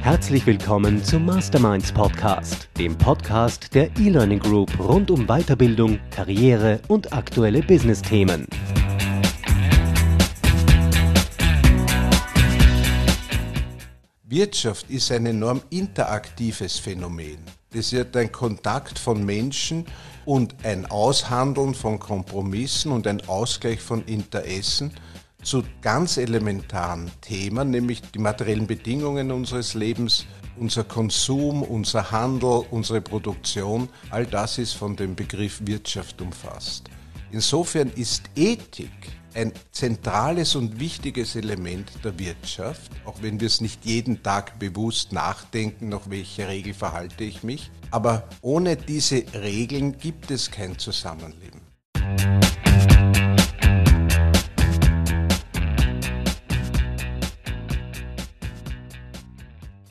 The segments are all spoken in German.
Herzlich willkommen zum Masterminds Podcast, dem Podcast der E-Learning Group rund um Weiterbildung, Karriere und aktuelle Business-Themen. Wirtschaft ist ein enorm interaktives Phänomen. Das wird ein Kontakt von Menschen, und ein Aushandeln von Kompromissen und ein Ausgleich von Interessen zu ganz elementaren Themen, nämlich die materiellen Bedingungen unseres Lebens, unser Konsum, unser Handel, unsere Produktion, all das ist von dem Begriff Wirtschaft umfasst. Insofern ist Ethik ein zentrales und wichtiges Element der Wirtschaft, auch wenn wir es nicht jeden Tag bewusst nachdenken, nach welcher Regel verhalte ich mich. Aber ohne diese Regeln gibt es kein Zusammenleben.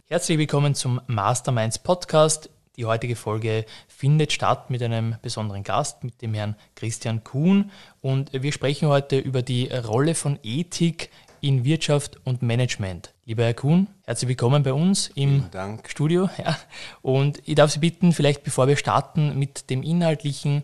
Herzlich willkommen zum Masterminds Podcast. Die heutige Folge findet statt mit einem besonderen Gast, mit dem Herrn Christian Kuhn. Und wir sprechen heute über die Rolle von Ethik in Wirtschaft und Management. Lieber Herr Kuhn, Herzlich willkommen bei uns im Studio. Ja. Und ich darf Sie bitten, vielleicht bevor wir starten mit dem Inhaltlichen,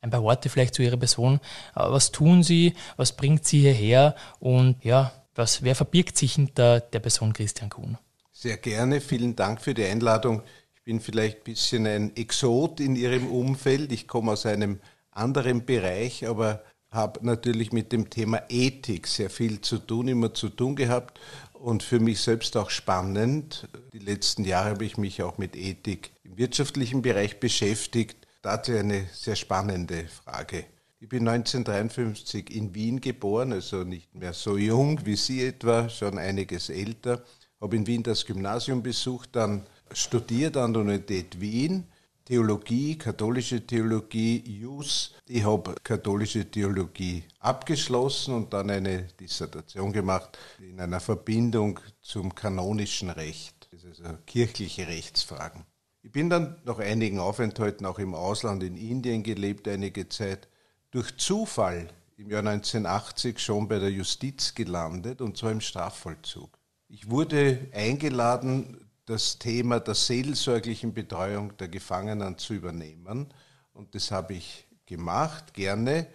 ein paar Worte vielleicht zu Ihrer Person. Äh, was tun Sie? Was bringt Sie hierher? Und ja, was, wer verbirgt sich hinter der Person Christian Kuhn? Sehr gerne. Vielen Dank für die Einladung. Ich bin vielleicht ein bisschen ein Exot in Ihrem Umfeld. Ich komme aus einem anderen Bereich, aber habe natürlich mit dem Thema Ethik sehr viel zu tun, immer zu tun gehabt und für mich selbst auch spannend. Die letzten Jahre habe ich mich auch mit Ethik im wirtschaftlichen Bereich beschäftigt. Dazu eine sehr spannende Frage. Ich bin 1953 in Wien geboren, also nicht mehr so jung wie Sie etwa, schon einiges älter. Habe in Wien das Gymnasium besucht, dann studiert an der Universität Wien Theologie, katholische Theologie, Jus. Ich habe katholische Theologie abgeschlossen und dann eine Dissertation gemacht in einer Verbindung zum kanonischen Recht, also kirchliche Rechtsfragen. Ich bin dann nach einigen Aufenthalten auch im Ausland in Indien gelebt, einige Zeit, durch Zufall im Jahr 1980 schon bei der Justiz gelandet und zwar im Strafvollzug. Ich wurde eingeladen das Thema der seelsorglichen Betreuung der Gefangenen zu übernehmen. Und das habe ich gemacht, gerne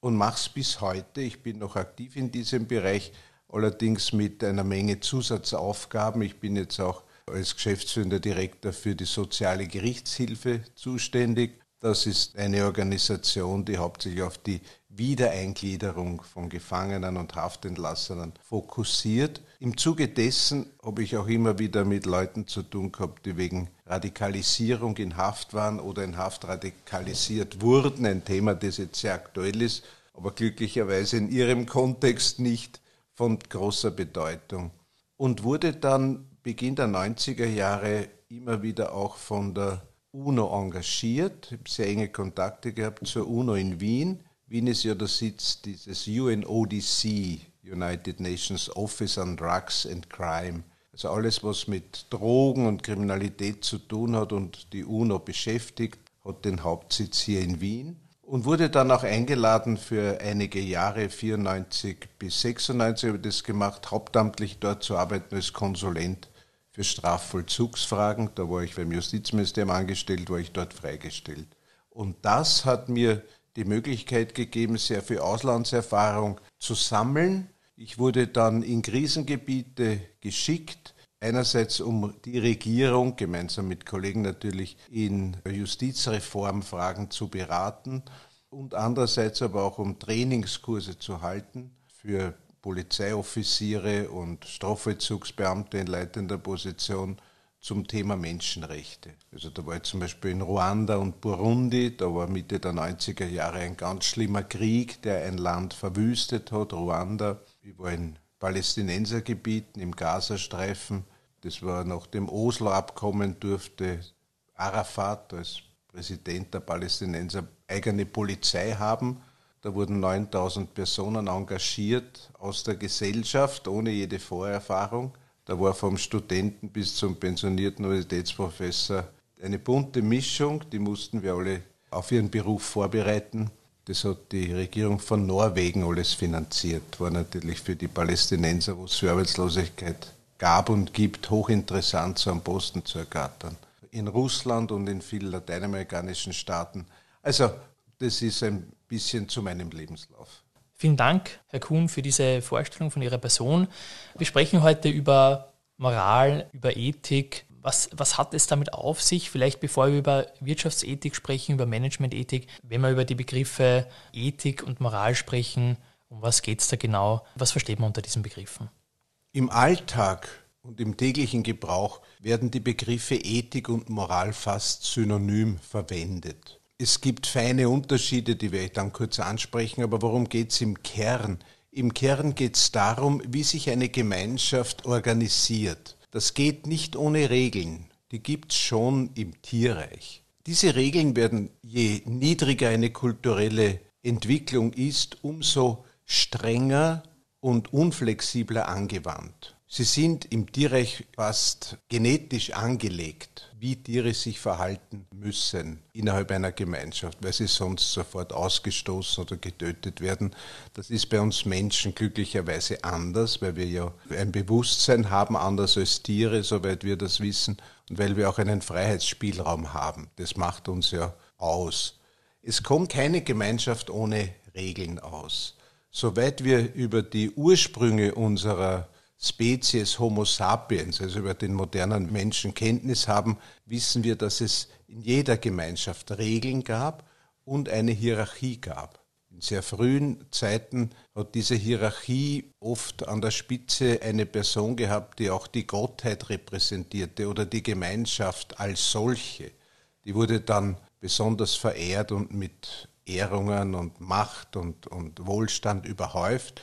und mache es bis heute. Ich bin noch aktiv in diesem Bereich, allerdings mit einer Menge Zusatzaufgaben. Ich bin jetzt auch als geschäftsführender Direktor für die soziale Gerichtshilfe zuständig. Das ist eine Organisation, die hauptsächlich auf die Wiedereingliederung von Gefangenen und Haftentlassenen fokussiert. Im Zuge dessen habe ich auch immer wieder mit Leuten zu tun gehabt, die wegen Radikalisierung in Haft waren oder in Haft radikalisiert wurden. Ein Thema, das jetzt sehr aktuell ist, aber glücklicherweise in ihrem Kontext nicht von großer Bedeutung. Und wurde dann Beginn der 90er Jahre immer wieder auch von der UNO engagiert. Ich habe sehr enge Kontakte gehabt zur UNO in Wien. Wien ist ja der Sitz dieses UNODC, United Nations Office on Drugs and Crime. Also alles, was mit Drogen und Kriminalität zu tun hat und die UNO beschäftigt, hat den Hauptsitz hier in Wien und wurde dann auch eingeladen für einige Jahre 94 bis 96 habe ich das gemacht, hauptamtlich dort zu arbeiten als Konsulent für Strafvollzugsfragen. Da war ich beim Justizministerium angestellt, war ich dort freigestellt. Und das hat mir die Möglichkeit gegeben, sehr viel Auslandserfahrung zu sammeln ich wurde dann in Krisengebiete geschickt, einerseits um die Regierung gemeinsam mit Kollegen natürlich in Justizreformfragen zu beraten und andererseits aber auch um Trainingskurse zu halten für Polizeioffiziere und Strafvollzugsbeamte in leitender Position zum Thema Menschenrechte. Also da war ich zum Beispiel in Ruanda und Burundi, da war Mitte der 90er Jahre ein ganz schlimmer Krieg, der ein Land verwüstet hat, Ruanda über ein Palästinensergebieten im Gazastreifen. Das war nach dem Oslo Abkommen durfte Arafat als Präsident der Palästinenser eigene Polizei haben. Da wurden 9000 Personen engagiert aus der Gesellschaft ohne jede Vorerfahrung. Da war vom Studenten bis zum pensionierten Universitätsprofessor eine bunte Mischung, die mussten wir alle auf ihren Beruf vorbereiten. Das hat die Regierung von Norwegen alles finanziert. War natürlich für die Palästinenser, wo es Arbeitslosigkeit gab und gibt, hochinteressant, so einen Posten zu ergattern. In Russland und in vielen lateinamerikanischen Staaten. Also, das ist ein bisschen zu meinem Lebenslauf. Vielen Dank, Herr Kuhn, für diese Vorstellung von Ihrer Person. Wir sprechen heute über Moral, über Ethik, was, was hat es damit auf sich? Vielleicht bevor wir über Wirtschaftsethik sprechen, über Managementethik, wenn wir über die Begriffe Ethik und Moral sprechen, um was geht es da genau? Was versteht man unter diesen Begriffen? Im Alltag und im täglichen Gebrauch werden die Begriffe Ethik und Moral fast synonym verwendet. Es gibt feine Unterschiede, die wir dann kurz ansprechen, aber worum geht es im Kern? Im Kern geht es darum, wie sich eine Gemeinschaft organisiert. Das geht nicht ohne Regeln. Die gibt's schon im Tierreich. Diese Regeln werden, je niedriger eine kulturelle Entwicklung ist, umso strenger und unflexibler angewandt. Sie sind im Tierreich fast genetisch angelegt wie Tiere sich verhalten müssen innerhalb einer Gemeinschaft, weil sie sonst sofort ausgestoßen oder getötet werden. Das ist bei uns Menschen glücklicherweise anders, weil wir ja ein Bewusstsein haben, anders als Tiere, soweit wir das wissen, und weil wir auch einen Freiheitsspielraum haben. Das macht uns ja aus. Es kommt keine Gemeinschaft ohne Regeln aus. Soweit wir über die Ursprünge unserer Spezies Homo sapiens, also über den modernen Menschen Kenntnis haben, wissen wir, dass es in jeder Gemeinschaft Regeln gab und eine Hierarchie gab. In sehr frühen Zeiten hat diese Hierarchie oft an der Spitze eine Person gehabt, die auch die Gottheit repräsentierte oder die Gemeinschaft als solche. Die wurde dann besonders verehrt und mit Ehrungen und Macht und, und Wohlstand überhäuft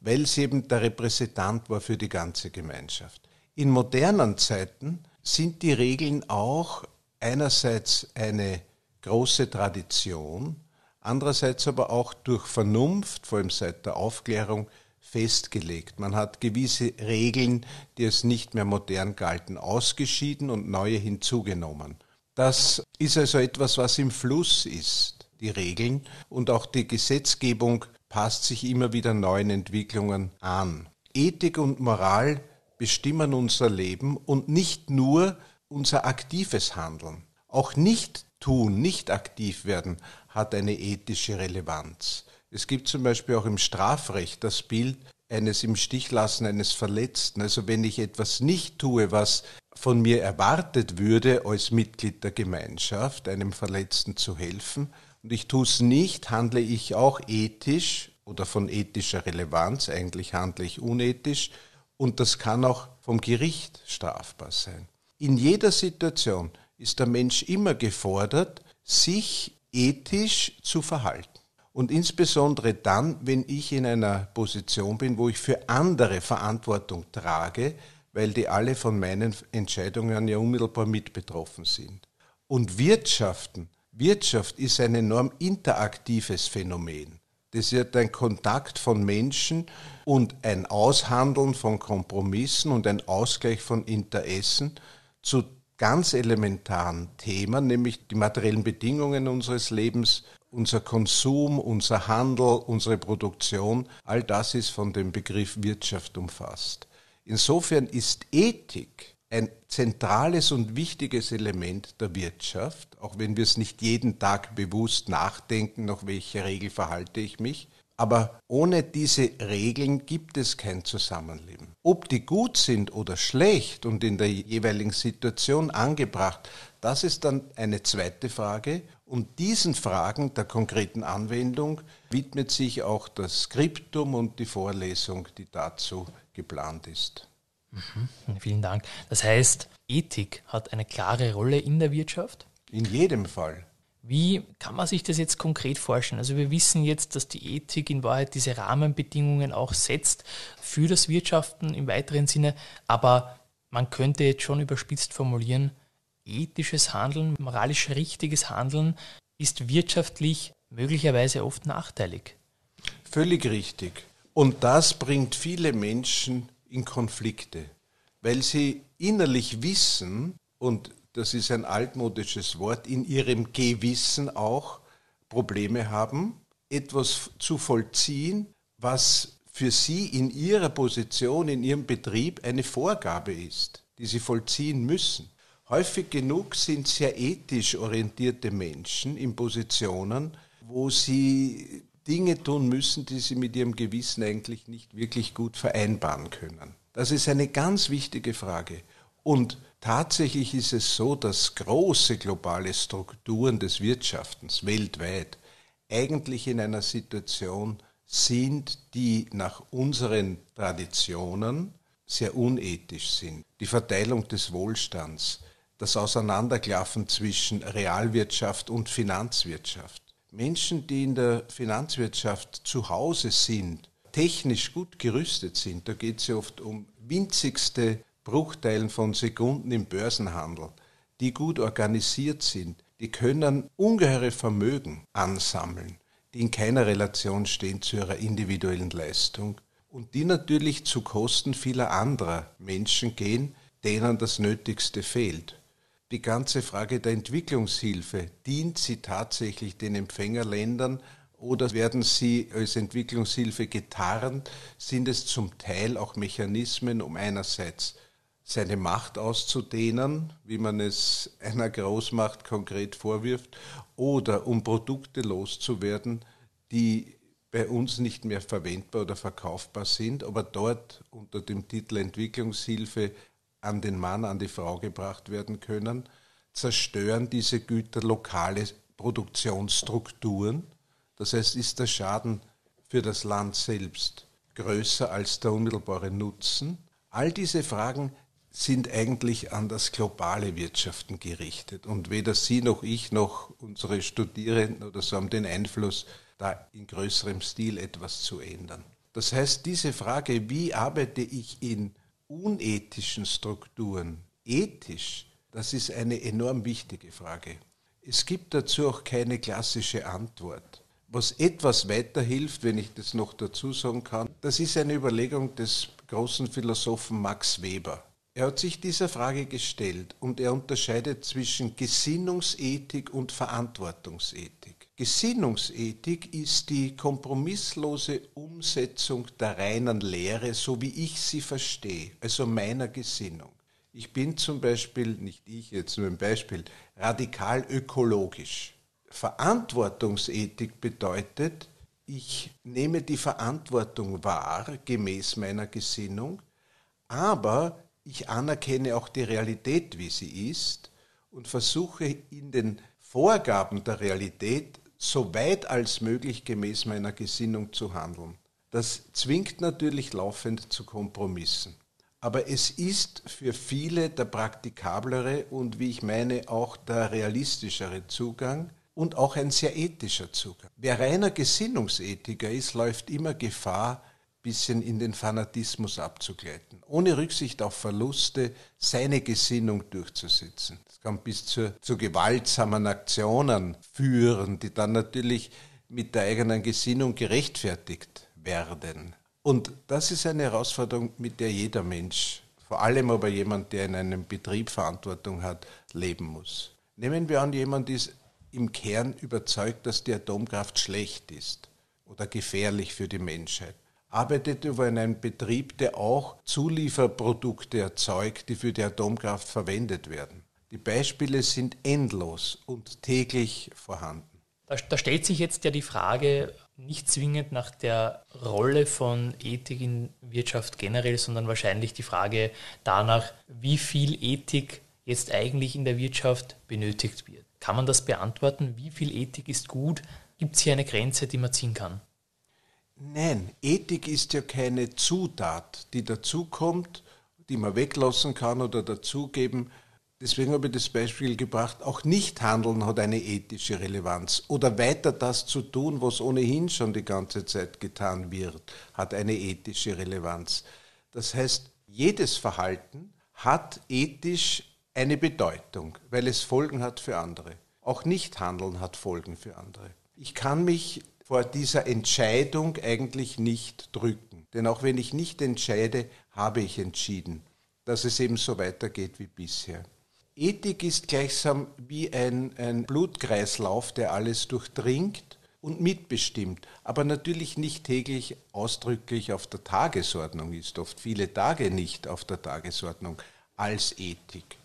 weil sie eben der Repräsentant war für die ganze Gemeinschaft. In modernen Zeiten sind die Regeln auch einerseits eine große Tradition, andererseits aber auch durch Vernunft, vor allem seit der Aufklärung, festgelegt. Man hat gewisse Regeln, die es nicht mehr modern galten, ausgeschieden und neue hinzugenommen. Das ist also etwas, was im Fluss ist, die Regeln und auch die Gesetzgebung passt sich immer wieder neuen Entwicklungen an. Ethik und Moral bestimmen unser Leben und nicht nur unser aktives Handeln. Auch nicht tun, nicht aktiv werden hat eine ethische Relevanz. Es gibt zum Beispiel auch im Strafrecht das Bild eines im Stich lassen eines Verletzten. Also wenn ich etwas nicht tue, was von mir erwartet würde, als Mitglied der Gemeinschaft, einem Verletzten zu helfen, und ich tue es nicht, handle ich auch ethisch oder von ethischer Relevanz, eigentlich handle ich unethisch und das kann auch vom Gericht strafbar sein. In jeder Situation ist der Mensch immer gefordert, sich ethisch zu verhalten. Und insbesondere dann, wenn ich in einer Position bin, wo ich für andere Verantwortung trage, weil die alle von meinen Entscheidungen ja unmittelbar mit betroffen sind. Und Wirtschaften Wirtschaft ist ein enorm interaktives Phänomen. Das wird ein Kontakt von Menschen und ein Aushandeln von Kompromissen und ein Ausgleich von Interessen zu ganz elementaren Themen, nämlich die materiellen Bedingungen unseres Lebens, unser Konsum, unser Handel, unsere Produktion, all das ist von dem Begriff Wirtschaft umfasst. Insofern ist Ethik ein zentrales und wichtiges Element der Wirtschaft, auch wenn wir es nicht jeden Tag bewusst nachdenken, nach welcher Regel verhalte ich mich. Aber ohne diese Regeln gibt es kein Zusammenleben. Ob die gut sind oder schlecht und in der jeweiligen Situation angebracht, das ist dann eine zweite Frage. Und diesen Fragen der konkreten Anwendung widmet sich auch das Skriptum und die Vorlesung, die dazu geplant ist. Mhm. vielen Dank. Das heißt, Ethik hat eine klare Rolle in der Wirtschaft? In jedem Fall. Wie kann man sich das jetzt konkret vorstellen? Also wir wissen jetzt, dass die Ethik in Wahrheit diese Rahmenbedingungen auch setzt für das Wirtschaften im weiteren Sinne, aber man könnte jetzt schon überspitzt formulieren, ethisches Handeln, moralisch richtiges Handeln ist wirtschaftlich möglicherweise oft nachteilig. Völlig richtig. Und das bringt viele Menschen in Konflikte, weil sie innerlich wissen, und das ist ein altmodisches Wort, in ihrem Gewissen auch Probleme haben, etwas zu vollziehen, was für sie in ihrer Position, in ihrem Betrieb eine Vorgabe ist, die sie vollziehen müssen. Häufig genug sind sehr ethisch orientierte Menschen in Positionen, wo sie Dinge tun müssen, die sie mit ihrem Gewissen eigentlich nicht wirklich gut vereinbaren können. Das ist eine ganz wichtige Frage. Und tatsächlich ist es so, dass große globale Strukturen des Wirtschaftens weltweit eigentlich in einer Situation sind, die nach unseren Traditionen sehr unethisch sind. Die Verteilung des Wohlstands, das Auseinanderklaffen zwischen Realwirtschaft und Finanzwirtschaft, Menschen, die in der Finanzwirtschaft zu Hause sind, technisch gut gerüstet sind, da geht es ja oft um winzigste Bruchteilen von Sekunden im Börsenhandel, die gut organisiert sind, die können ungeheure Vermögen ansammeln, die in keiner Relation stehen zu ihrer individuellen Leistung und die natürlich zu Kosten vieler anderer Menschen gehen, denen das Nötigste fehlt. Die ganze Frage der Entwicklungshilfe, dient sie tatsächlich den Empfängerländern oder werden sie als Entwicklungshilfe getarnt? Sind es zum Teil auch Mechanismen, um einerseits seine Macht auszudehnen, wie man es einer Großmacht konkret vorwirft, oder um Produkte loszuwerden, die bei uns nicht mehr verwendbar oder verkaufbar sind, aber dort unter dem Titel Entwicklungshilfe an den Mann, an die Frau gebracht werden können, zerstören diese Güter lokale Produktionsstrukturen. Das heißt, ist der Schaden für das Land selbst größer als der unmittelbare Nutzen? All diese Fragen sind eigentlich an das globale Wirtschaften gerichtet. Und weder Sie noch ich noch unsere Studierenden oder so haben den Einfluss, da in größerem Stil etwas zu ändern. Das heißt, diese Frage, wie arbeite ich in unethischen Strukturen ethisch? Das ist eine enorm wichtige Frage. Es gibt dazu auch keine klassische Antwort. Was etwas weiterhilft, wenn ich das noch dazu sagen kann, das ist eine Überlegung des großen Philosophen Max Weber. Er hat sich dieser Frage gestellt und er unterscheidet zwischen Gesinnungsethik und Verantwortungsethik. Gesinnungsethik ist die kompromisslose Umsetzung der reinen Lehre, so wie ich sie verstehe, also meiner Gesinnung. Ich bin zum Beispiel, nicht ich jetzt nur ein Beispiel, radikal ökologisch. Verantwortungsethik bedeutet, ich nehme die Verantwortung wahr, gemäß meiner Gesinnung, aber ich anerkenne auch die Realität, wie sie ist und versuche in den Vorgaben der Realität so weit als möglich gemäß meiner Gesinnung zu handeln. Das zwingt natürlich laufend zu Kompromissen. Aber es ist für viele der praktikablere und wie ich meine auch der realistischere Zugang und auch ein sehr ethischer Zugang. Wer reiner Gesinnungsethiker ist, läuft immer Gefahr, bisschen in den Fanatismus abzugleiten, ohne Rücksicht auf Verluste seine Gesinnung durchzusetzen kann bis zu, zu gewaltsamen Aktionen führen, die dann natürlich mit der eigenen Gesinnung gerechtfertigt werden. Und das ist eine Herausforderung, mit der jeder Mensch, vor allem aber jemand, der in einem Betrieb Verantwortung hat, leben muss. Nehmen wir an, jemand ist im Kern überzeugt, dass die Atomkraft schlecht ist oder gefährlich für die Menschheit. Arbeitet über einen Betrieb, der auch Zulieferprodukte erzeugt, die für die Atomkraft verwendet werden. Die Beispiele sind endlos und täglich vorhanden. Da, da stellt sich jetzt ja die Frage, nicht zwingend nach der Rolle von Ethik in Wirtschaft generell, sondern wahrscheinlich die Frage danach, wie viel Ethik jetzt eigentlich in der Wirtschaft benötigt wird. Kann man das beantworten? Wie viel Ethik ist gut? Gibt es hier eine Grenze, die man ziehen kann? Nein, Ethik ist ja keine Zutat, die dazukommt, die man weglassen kann oder dazugeben, kann deswegen habe ich das Beispiel gebracht, auch Nichthandeln hat eine ethische Relevanz. Oder weiter das zu tun, was ohnehin schon die ganze Zeit getan wird, hat eine ethische Relevanz. Das heißt, jedes Verhalten hat ethisch eine Bedeutung, weil es Folgen hat für andere. Auch Nichthandeln hat Folgen für andere. Ich kann mich vor dieser Entscheidung eigentlich nicht drücken. Denn auch wenn ich nicht entscheide, habe ich entschieden, dass es eben so weitergeht wie bisher. Ethik ist gleichsam wie ein, ein Blutkreislauf, der alles durchdringt und mitbestimmt, aber natürlich nicht täglich ausdrücklich auf der Tagesordnung ist, oft viele Tage nicht auf der Tagesordnung als Ethik.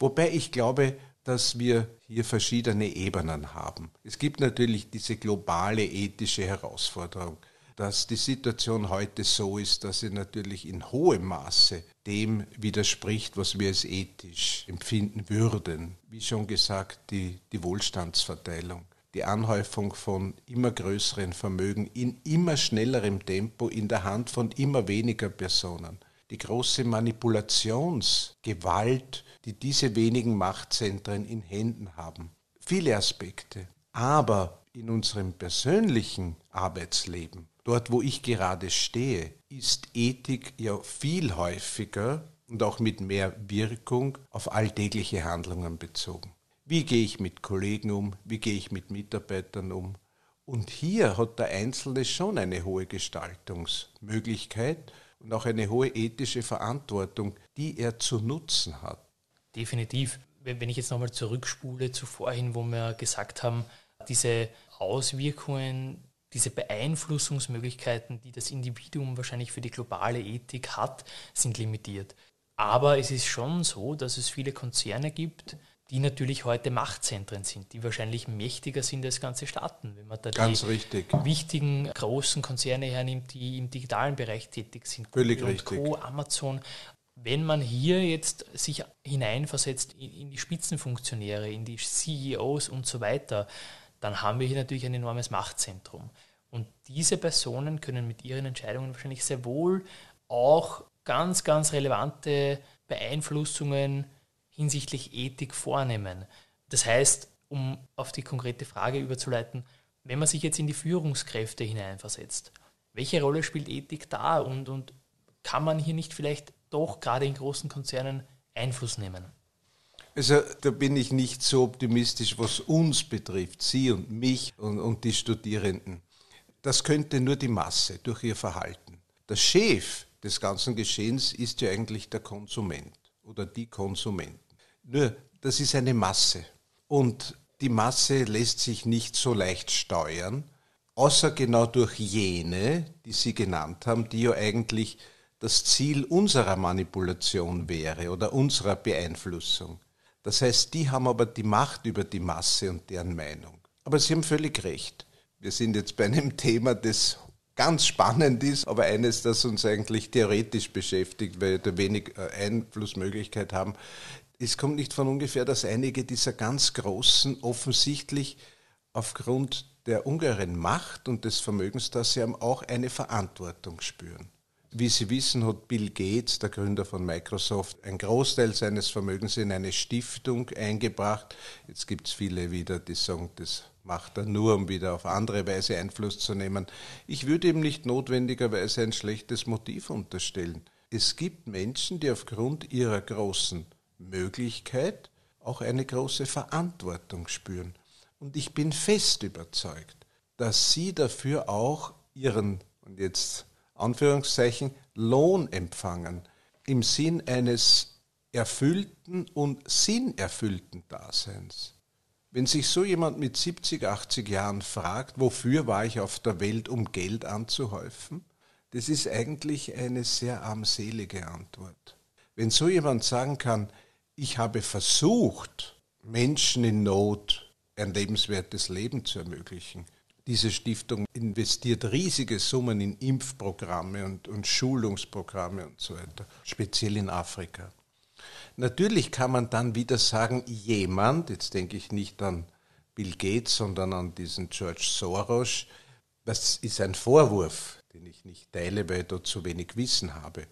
Wobei ich glaube, dass wir hier verschiedene Ebenen haben. Es gibt natürlich diese globale ethische Herausforderung, dass die Situation heute so ist, dass sie natürlich in hohem Maße dem widerspricht, was wir als ethisch empfinden würden. Wie schon gesagt, die, die Wohlstandsverteilung, die Anhäufung von immer größeren Vermögen in immer schnellerem Tempo in der Hand von immer weniger Personen die große Manipulationsgewalt, die diese wenigen Machtzentren in Händen haben. Viele Aspekte. Aber in unserem persönlichen Arbeitsleben Dort, wo ich gerade stehe, ist Ethik ja viel häufiger und auch mit mehr Wirkung auf alltägliche Handlungen bezogen. Wie gehe ich mit Kollegen um? Wie gehe ich mit Mitarbeitern um? Und hier hat der Einzelne schon eine hohe Gestaltungsmöglichkeit und auch eine hohe ethische Verantwortung, die er zu nutzen hat. Definitiv. Wenn ich jetzt nochmal zurückspule zu vorhin, wo wir gesagt haben, diese Auswirkungen diese Beeinflussungsmöglichkeiten, die das Individuum wahrscheinlich für die globale Ethik hat, sind limitiert. Aber es ist schon so, dass es viele Konzerne gibt, die natürlich heute Machtzentren sind, die wahrscheinlich mächtiger sind als ganze Staaten, wenn man da Ganz die richtig. wichtigen großen Konzerne hernimmt, die im digitalen Bereich tätig sind. Völlig Google richtig. Co, Amazon. Wenn man hier jetzt sich hineinversetzt in die Spitzenfunktionäre, in die CEOs und so weiter, dann haben wir hier natürlich ein enormes Machtzentrum. Und diese Personen können mit ihren Entscheidungen wahrscheinlich sehr wohl auch ganz, ganz relevante Beeinflussungen hinsichtlich Ethik vornehmen. Das heißt, um auf die konkrete Frage überzuleiten, wenn man sich jetzt in die Führungskräfte hineinversetzt, welche Rolle spielt Ethik da und, und kann man hier nicht vielleicht doch gerade in großen Konzernen Einfluss nehmen? Also da bin ich nicht so optimistisch, was uns betrifft, Sie und mich und, und die Studierenden. Das könnte nur die Masse durch ihr Verhalten. Der Chef des ganzen Geschehens ist ja eigentlich der Konsument oder die Konsumenten. Nur, das ist eine Masse. Und die Masse lässt sich nicht so leicht steuern, außer genau durch jene, die Sie genannt haben, die ja eigentlich das Ziel unserer Manipulation wäre oder unserer Beeinflussung. Das heißt, die haben aber die Macht über die Masse und deren Meinung. Aber Sie haben völlig recht. Wir sind jetzt bei einem Thema, das ganz spannend ist, aber eines, das uns eigentlich theoretisch beschäftigt, weil wir da wenig äh, Einflussmöglichkeit haben. Es kommt nicht von ungefähr, dass einige dieser ganz Großen offensichtlich aufgrund der ungeheuren Macht und des Vermögens, das sie haben, auch eine Verantwortung spüren. Wie Sie wissen, hat Bill Gates, der Gründer von Microsoft, einen Großteil seines Vermögens in eine Stiftung eingebracht. Jetzt gibt es viele wieder, die sagen, das macht er nur, um wieder auf andere Weise Einfluss zu nehmen. Ich würde ihm nicht notwendigerweise ein schlechtes Motiv unterstellen. Es gibt Menschen, die aufgrund ihrer großen Möglichkeit auch eine große Verantwortung spüren. Und ich bin fest überzeugt, dass sie dafür auch ihren, und jetzt Anführungszeichen Lohn empfangen im Sinn eines erfüllten und sinnerfüllten Daseins. Wenn sich so jemand mit 70, 80 Jahren fragt, wofür war ich auf der Welt, um Geld anzuhäufen, das ist eigentlich eine sehr armselige Antwort. Wenn so jemand sagen kann, ich habe versucht, Menschen in Not ein lebenswertes Leben zu ermöglichen, diese Stiftung investiert riesige Summen in Impfprogramme und, und Schulungsprogramme und so weiter, speziell in Afrika. Natürlich kann man dann wieder sagen, jemand, jetzt denke ich nicht an Bill Gates, sondern an diesen George Soros, das ist ein Vorwurf, den ich nicht teile, weil ich dort zu wenig Wissen habe,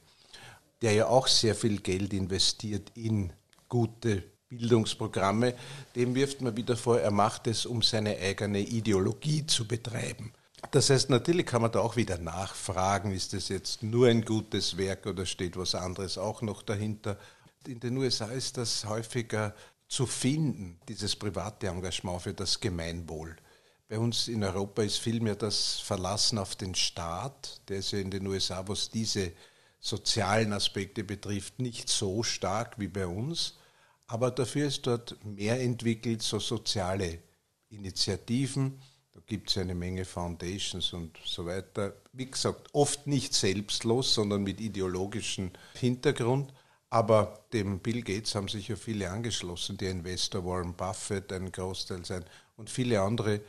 der ja auch sehr viel Geld investiert in gute Bildungsprogramme, dem wirft man wieder vor, er macht es, um seine eigene Ideologie zu betreiben. Das heißt, natürlich kann man da auch wieder nachfragen, ist das jetzt nur ein gutes Werk oder steht was anderes auch noch dahinter. In den USA ist das häufiger zu finden, dieses private Engagement für das Gemeinwohl. Bei uns in Europa ist vielmehr das Verlassen auf den Staat, der ist ja in den USA, was diese sozialen Aspekte betrifft, nicht so stark wie bei uns. Aber dafür ist dort mehr entwickelt, so soziale Initiativen. Da gibt es eine Menge Foundations und so weiter. Wie gesagt, oft nicht selbstlos, sondern mit ideologischem Hintergrund. Aber dem Bill Gates haben sich ja viele angeschlossen, der Investor Warren Buffett, ein Großteil sein und viele andere.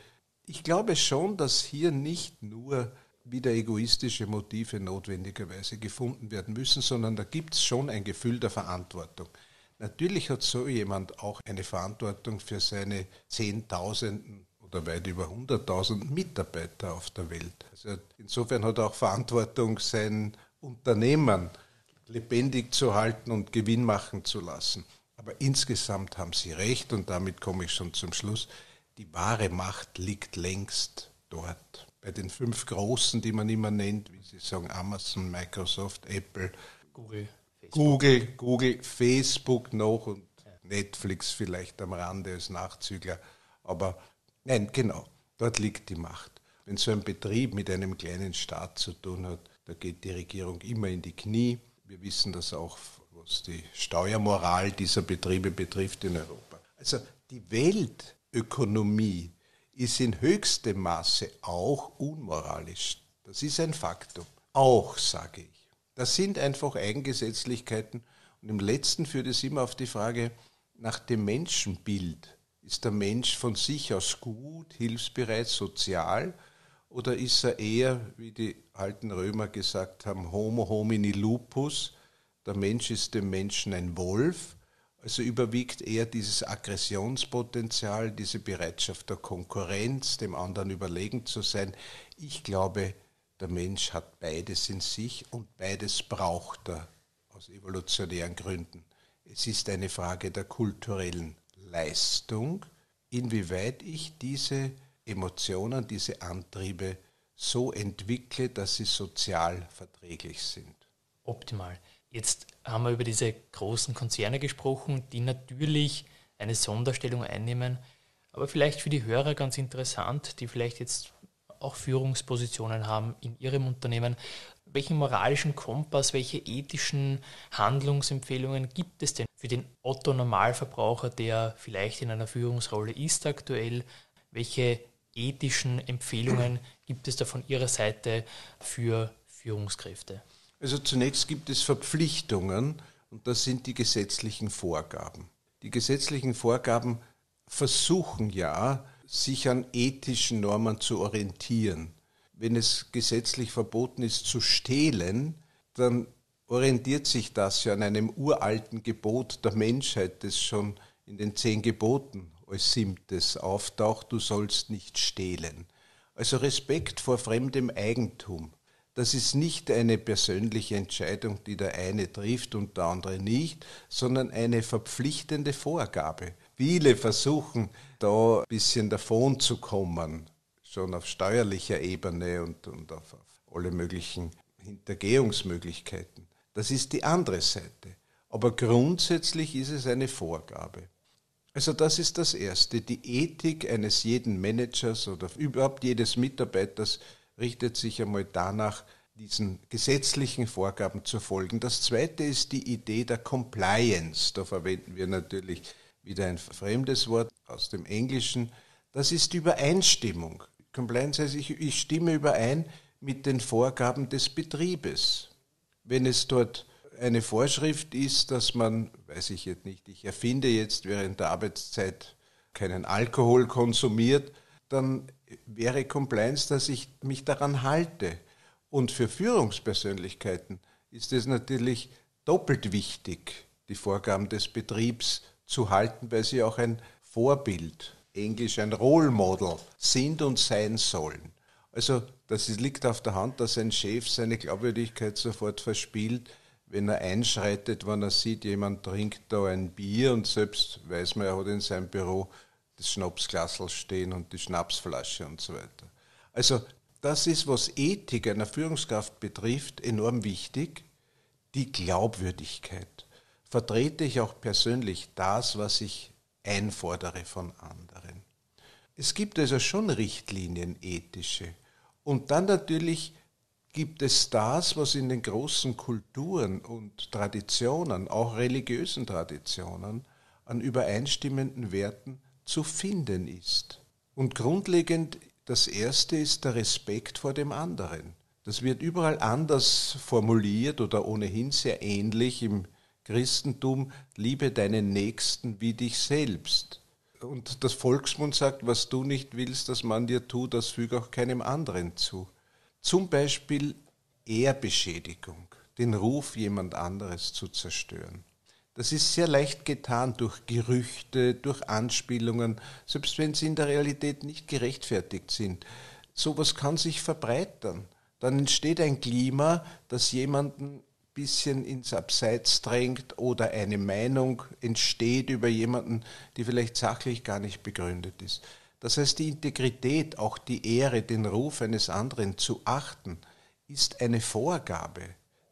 Ich glaube schon, dass hier nicht nur wieder egoistische Motive notwendigerweise gefunden werden müssen, sondern da gibt es schon ein Gefühl der Verantwortung. Natürlich hat so jemand auch eine Verantwortung für seine Zehntausenden oder weit über 100.000 Mitarbeiter auf der Welt. Also insofern hat er auch Verantwortung, sein Unternehmen lebendig zu halten und Gewinn machen zu lassen. Aber insgesamt haben Sie recht und damit komme ich schon zum Schluss. Die wahre Macht liegt längst dort. Bei den fünf Großen, die man immer nennt, wie Sie sagen, Amazon, Microsoft, Apple, Google, Google, Google, Facebook noch und Netflix vielleicht am Rande als Nachzügler. Aber nein, genau, dort liegt die Macht. Wenn so ein Betrieb mit einem kleinen Staat zu tun hat, da geht die Regierung immer in die Knie. Wir wissen das auch, was die Steuermoral dieser Betriebe betrifft in Europa. Also die Weltökonomie ist in höchstem Maße auch unmoralisch. Das ist ein Faktum. Auch, sage ich. Das sind einfach Eigengesetzlichkeiten. Und im letzten führt es immer auf die Frage nach dem Menschenbild. Ist der Mensch von sich aus gut, hilfsbereit, sozial? Oder ist er eher, wie die alten Römer gesagt haben, Homo homini lupus? Der Mensch ist dem Menschen ein Wolf. Also überwiegt eher dieses Aggressionspotenzial, diese Bereitschaft der Konkurrenz, dem anderen überlegen zu sein. Ich glaube, der Mensch hat beides in sich und beides braucht er aus evolutionären Gründen. Es ist eine Frage der kulturellen Leistung, inwieweit ich diese Emotionen, diese Antriebe so entwickle, dass sie sozial verträglich sind. Optimal. Jetzt haben wir über diese großen Konzerne gesprochen, die natürlich eine Sonderstellung einnehmen, aber vielleicht für die Hörer ganz interessant, die vielleicht jetzt auch Führungspositionen haben in Ihrem Unternehmen. Welchen moralischen Kompass, welche ethischen Handlungsempfehlungen gibt es denn für den Otto-Normalverbraucher, der vielleicht in einer Führungsrolle ist aktuell? Welche ethischen Empfehlungen gibt es da von Ihrer Seite für Führungskräfte? Also zunächst gibt es Verpflichtungen und das sind die gesetzlichen Vorgaben. Die gesetzlichen Vorgaben versuchen ja, sich an ethischen Normen zu orientieren. Wenn es gesetzlich verboten ist zu stehlen, dann orientiert sich das ja an einem uralten Gebot der Menschheit, das schon in den zehn Geboten als siebtes auftaucht, du sollst nicht stehlen. Also Respekt vor fremdem Eigentum. Das ist nicht eine persönliche Entscheidung, die der eine trifft und der andere nicht, sondern eine verpflichtende Vorgabe. Viele versuchen da ein bisschen davon zu kommen, schon auf steuerlicher Ebene und, und auf, auf alle möglichen Hintergehungsmöglichkeiten. Das ist die andere Seite. Aber grundsätzlich ist es eine Vorgabe. Also das ist das Erste. Die Ethik eines jeden Managers oder überhaupt jedes Mitarbeiters richtet sich einmal danach, diesen gesetzlichen Vorgaben zu folgen. Das Zweite ist die Idee der Compliance. Da verwenden wir natürlich wieder ein fremdes Wort aus dem Englischen. Das ist Übereinstimmung. Compliance heißt, ich, ich stimme überein mit den Vorgaben des Betriebes. Wenn es dort eine Vorschrift ist, dass man, weiß ich jetzt nicht, ich erfinde jetzt während der Arbeitszeit keinen Alkohol konsumiert, dann wäre Compliance, dass ich mich daran halte. Und für Führungspersönlichkeiten ist es natürlich doppelt wichtig, die Vorgaben des Betriebs zu halten, weil sie auch ein Vorbild, englisch ein Role Model sind und sein sollen. Also das liegt auf der Hand, dass ein Chef seine Glaubwürdigkeit sofort verspielt, wenn er einschreitet, wenn er sieht, jemand trinkt da ein Bier und selbst weiß man, er hat in seinem Büro das Schnapsglasel stehen und die Schnapsflasche und so weiter. Also das ist, was Ethik einer Führungskraft betrifft, enorm wichtig, die Glaubwürdigkeit vertrete ich auch persönlich das, was ich einfordere von anderen. Es gibt also schon Richtlinien ethische. Und dann natürlich gibt es das, was in den großen Kulturen und Traditionen, auch religiösen Traditionen, an übereinstimmenden Werten zu finden ist. Und grundlegend das Erste ist der Respekt vor dem anderen. Das wird überall anders formuliert oder ohnehin sehr ähnlich im Christentum, liebe deinen Nächsten wie dich selbst. Und das Volksmund sagt, was du nicht willst, dass man dir tut, das füge auch keinem anderen zu. Zum Beispiel Ehrbeschädigung, den Ruf jemand anderes zu zerstören. Das ist sehr leicht getan durch Gerüchte, durch Anspielungen, selbst wenn sie in der Realität nicht gerechtfertigt sind. Sowas kann sich verbreitern. Dann entsteht ein Klima, das jemanden bisschen ins Abseits drängt oder eine Meinung entsteht über jemanden, die vielleicht sachlich gar nicht begründet ist. Das heißt, die Integrität, auch die Ehre, den Ruf eines anderen zu achten, ist eine Vorgabe.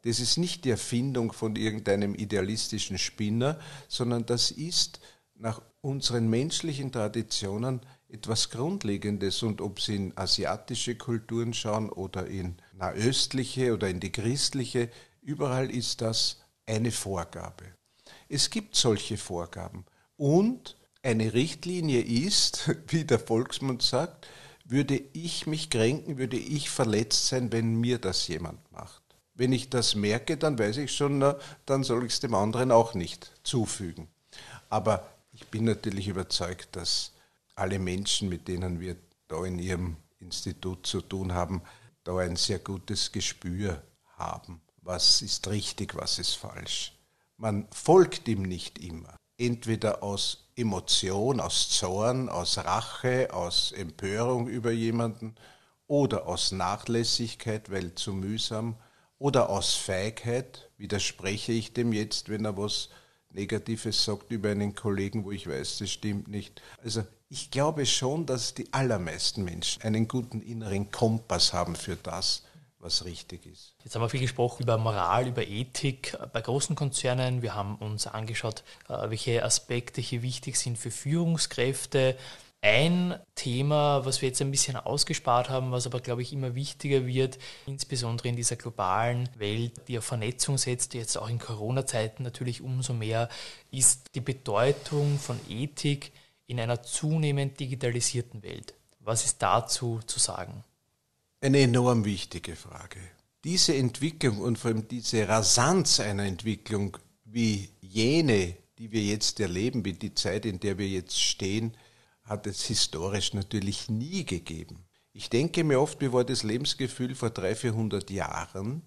Das ist nicht die Erfindung von irgendeinem idealistischen Spinner, sondern das ist nach unseren menschlichen Traditionen etwas Grundlegendes. Und ob Sie in asiatische Kulturen schauen oder in nahöstliche oder in die christliche, Überall ist das eine Vorgabe. Es gibt solche Vorgaben. Und eine Richtlinie ist, wie der Volksmund sagt, würde ich mich kränken, würde ich verletzt sein, wenn mir das jemand macht. Wenn ich das merke, dann weiß ich schon, na, dann soll ich es dem anderen auch nicht zufügen. Aber ich bin natürlich überzeugt, dass alle Menschen, mit denen wir da in Ihrem Institut zu tun haben, da ein sehr gutes Gespür haben was ist richtig, was ist falsch. Man folgt ihm nicht immer. Entweder aus Emotion, aus Zorn, aus Rache, aus Empörung über jemanden oder aus Nachlässigkeit, weil zu mühsam oder aus Feigheit, widerspreche ich dem jetzt, wenn er was Negatives sagt über einen Kollegen, wo ich weiß, das stimmt nicht. Also ich glaube schon, dass die allermeisten Menschen einen guten inneren Kompass haben für das, was richtig ist. Jetzt haben wir viel gesprochen über Moral, über Ethik äh, bei großen Konzernen. Wir haben uns angeschaut, äh, welche Aspekte hier wichtig sind für Führungskräfte. Ein Thema, was wir jetzt ein bisschen ausgespart haben, was aber, glaube ich, immer wichtiger wird, insbesondere in dieser globalen Welt, die auf Vernetzung setzt, jetzt auch in Corona-Zeiten natürlich umso mehr, ist die Bedeutung von Ethik in einer zunehmend digitalisierten Welt. Was ist dazu zu sagen? Eine enorm wichtige Frage. Diese Entwicklung und vor allem diese Rasanz einer Entwicklung wie jene, die wir jetzt erleben, wie die Zeit, in der wir jetzt stehen, hat es historisch natürlich nie gegeben. Ich denke mir oft, wie war das Lebensgefühl vor 300, 400 Jahren,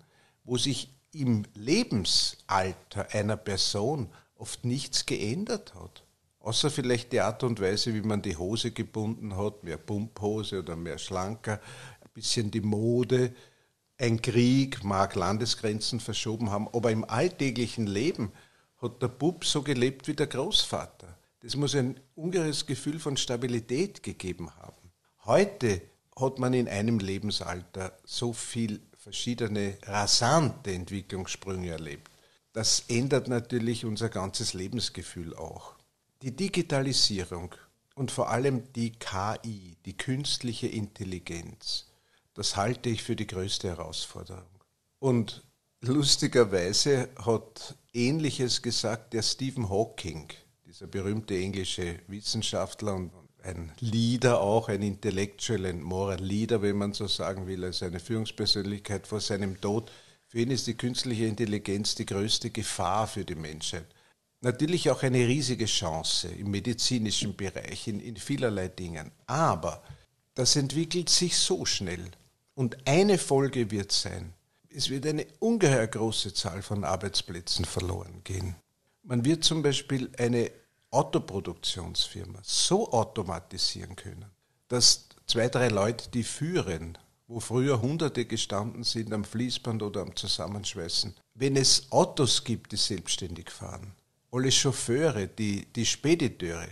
wo sich im Lebensalter einer Person oft nichts geändert hat. Außer vielleicht die Art und Weise, wie man die Hose gebunden hat, mehr Pumphose oder mehr schlanker bisschen die Mode. Ein Krieg mag Landesgrenzen verschoben haben, aber im alltäglichen Leben hat der Bub so gelebt wie der Großvater. Das muss ein ungeheures Gefühl von Stabilität gegeben haben. Heute hat man in einem Lebensalter so viel verschiedene rasante Entwicklungssprünge erlebt. Das ändert natürlich unser ganzes Lebensgefühl auch. Die Digitalisierung und vor allem die KI, die künstliche Intelligenz, das halte ich für die größte Herausforderung. Und lustigerweise hat Ähnliches gesagt der Stephen Hawking, dieser berühmte englische Wissenschaftler und ein Leader auch, ein Intellectual, ein Moral Leader, wenn man so sagen will, also eine Führungspersönlichkeit vor seinem Tod. Für ihn ist die künstliche Intelligenz die größte Gefahr für die Menschheit. Natürlich auch eine riesige Chance im medizinischen Bereich, in, in vielerlei Dingen. Aber das entwickelt sich so schnell. Und eine Folge wird sein, es wird eine ungeheuer große Zahl von Arbeitsplätzen verloren gehen. Man wird zum Beispiel eine Autoproduktionsfirma so automatisieren können, dass zwei, drei Leute, die führen, wo früher Hunderte gestanden sind am Fließband oder am Zusammenschweißen, wenn es Autos gibt, die selbstständig fahren, alle Chauffeure, die, die Spediteure,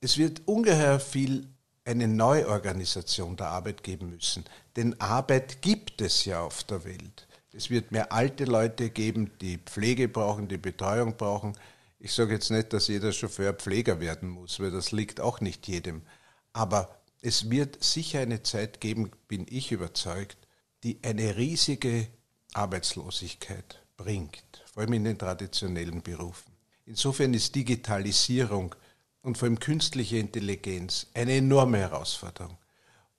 es wird ungeheuer viel eine Neuorganisation der Arbeit geben müssen. Denn Arbeit gibt es ja auf der Welt. Es wird mehr alte Leute geben, die Pflege brauchen, die Betreuung brauchen. Ich sage jetzt nicht, dass jeder Chauffeur Pfleger werden muss, weil das liegt auch nicht jedem. Aber es wird sicher eine Zeit geben, bin ich überzeugt, die eine riesige Arbeitslosigkeit bringt, vor allem in den traditionellen Berufen. Insofern ist Digitalisierung und vor allem künstliche Intelligenz eine enorme Herausforderung.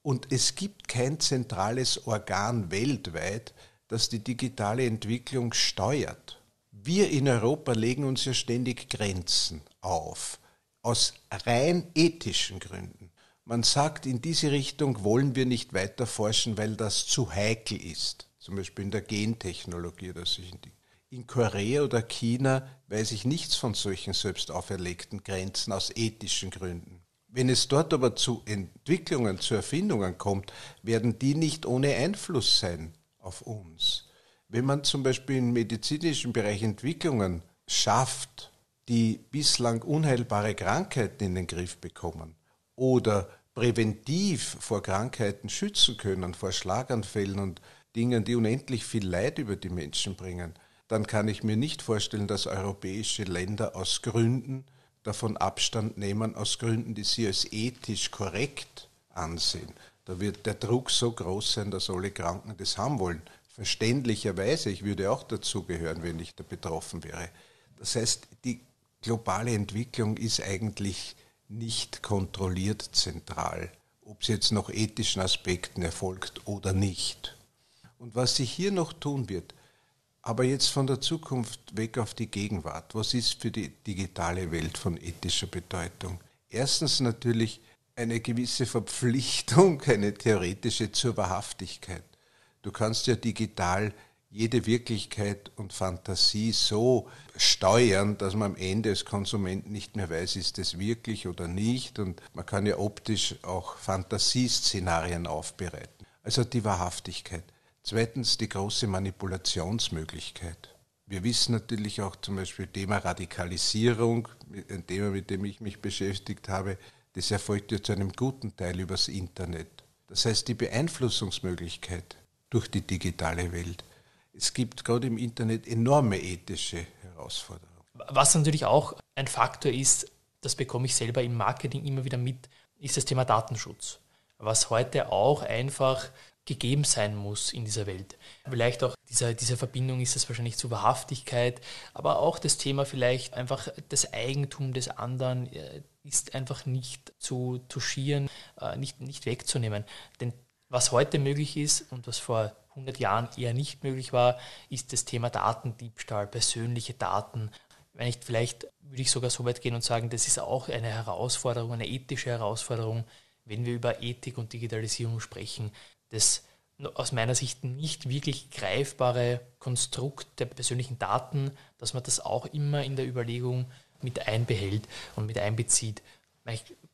Und es gibt kein zentrales Organ weltweit, das die digitale Entwicklung steuert. Wir in Europa legen uns ja ständig Grenzen auf, aus rein ethischen Gründen. Man sagt, in diese Richtung wollen wir nicht weiter forschen, weil das zu heikel ist. Zum Beispiel in der Gentechnologie oder solchen Dingen. In Korea oder China weiß ich nichts von solchen selbst auferlegten Grenzen aus ethischen Gründen. Wenn es dort aber zu Entwicklungen, zu Erfindungen kommt, werden die nicht ohne Einfluss sein auf uns. Wenn man zum Beispiel im medizinischen Bereich Entwicklungen schafft, die bislang unheilbare Krankheiten in den Griff bekommen oder präventiv vor Krankheiten schützen können, vor Schlaganfällen und Dingen, die unendlich viel Leid über die Menschen bringen, dann kann ich mir nicht vorstellen, dass europäische Länder aus Gründen davon Abstand nehmen, aus Gründen, die sie als ethisch korrekt ansehen. Da wird der Druck so groß sein, dass alle Kranken das haben wollen. Verständlicherweise, ich würde auch dazugehören, wenn ich da betroffen wäre. Das heißt, die globale Entwicklung ist eigentlich nicht kontrolliert zentral, ob sie jetzt noch ethischen Aspekten erfolgt oder nicht. Und was sich hier noch tun wird, aber jetzt von der Zukunft weg auf die Gegenwart. Was ist für die digitale Welt von ethischer Bedeutung? Erstens natürlich eine gewisse Verpflichtung, eine theoretische zur Wahrhaftigkeit. Du kannst ja digital jede Wirklichkeit und Fantasie so steuern, dass man am Ende als Konsument nicht mehr weiß, ist es wirklich oder nicht. Und man kann ja optisch auch Fantasieszenarien aufbereiten. Also die Wahrhaftigkeit. Zweitens die große Manipulationsmöglichkeit. Wir wissen natürlich auch zum Beispiel Thema Radikalisierung, ein Thema, mit dem ich mich beschäftigt habe, das erfolgt ja zu einem guten Teil übers Internet. Das heißt die Beeinflussungsmöglichkeit durch die digitale Welt. Es gibt gerade im Internet enorme ethische Herausforderungen. Was natürlich auch ein Faktor ist, das bekomme ich selber im Marketing immer wieder mit, ist das Thema Datenschutz. Was heute auch einfach gegeben sein muss in dieser Welt. Vielleicht auch dieser, diese Verbindung ist es wahrscheinlich zur Wahrhaftigkeit, aber auch das Thema vielleicht einfach das Eigentum des anderen äh, ist einfach nicht zu touchieren, äh, nicht, nicht wegzunehmen. Denn was heute möglich ist und was vor 100 Jahren eher nicht möglich war, ist das Thema Datendiebstahl, persönliche Daten. Wenn ich vielleicht würde ich sogar so weit gehen und sagen, das ist auch eine Herausforderung, eine ethische Herausforderung, wenn wir über Ethik und Digitalisierung sprechen, das aus meiner Sicht nicht wirklich greifbare Konstrukt der persönlichen Daten, dass man das auch immer in der Überlegung mit einbehält und mit einbezieht.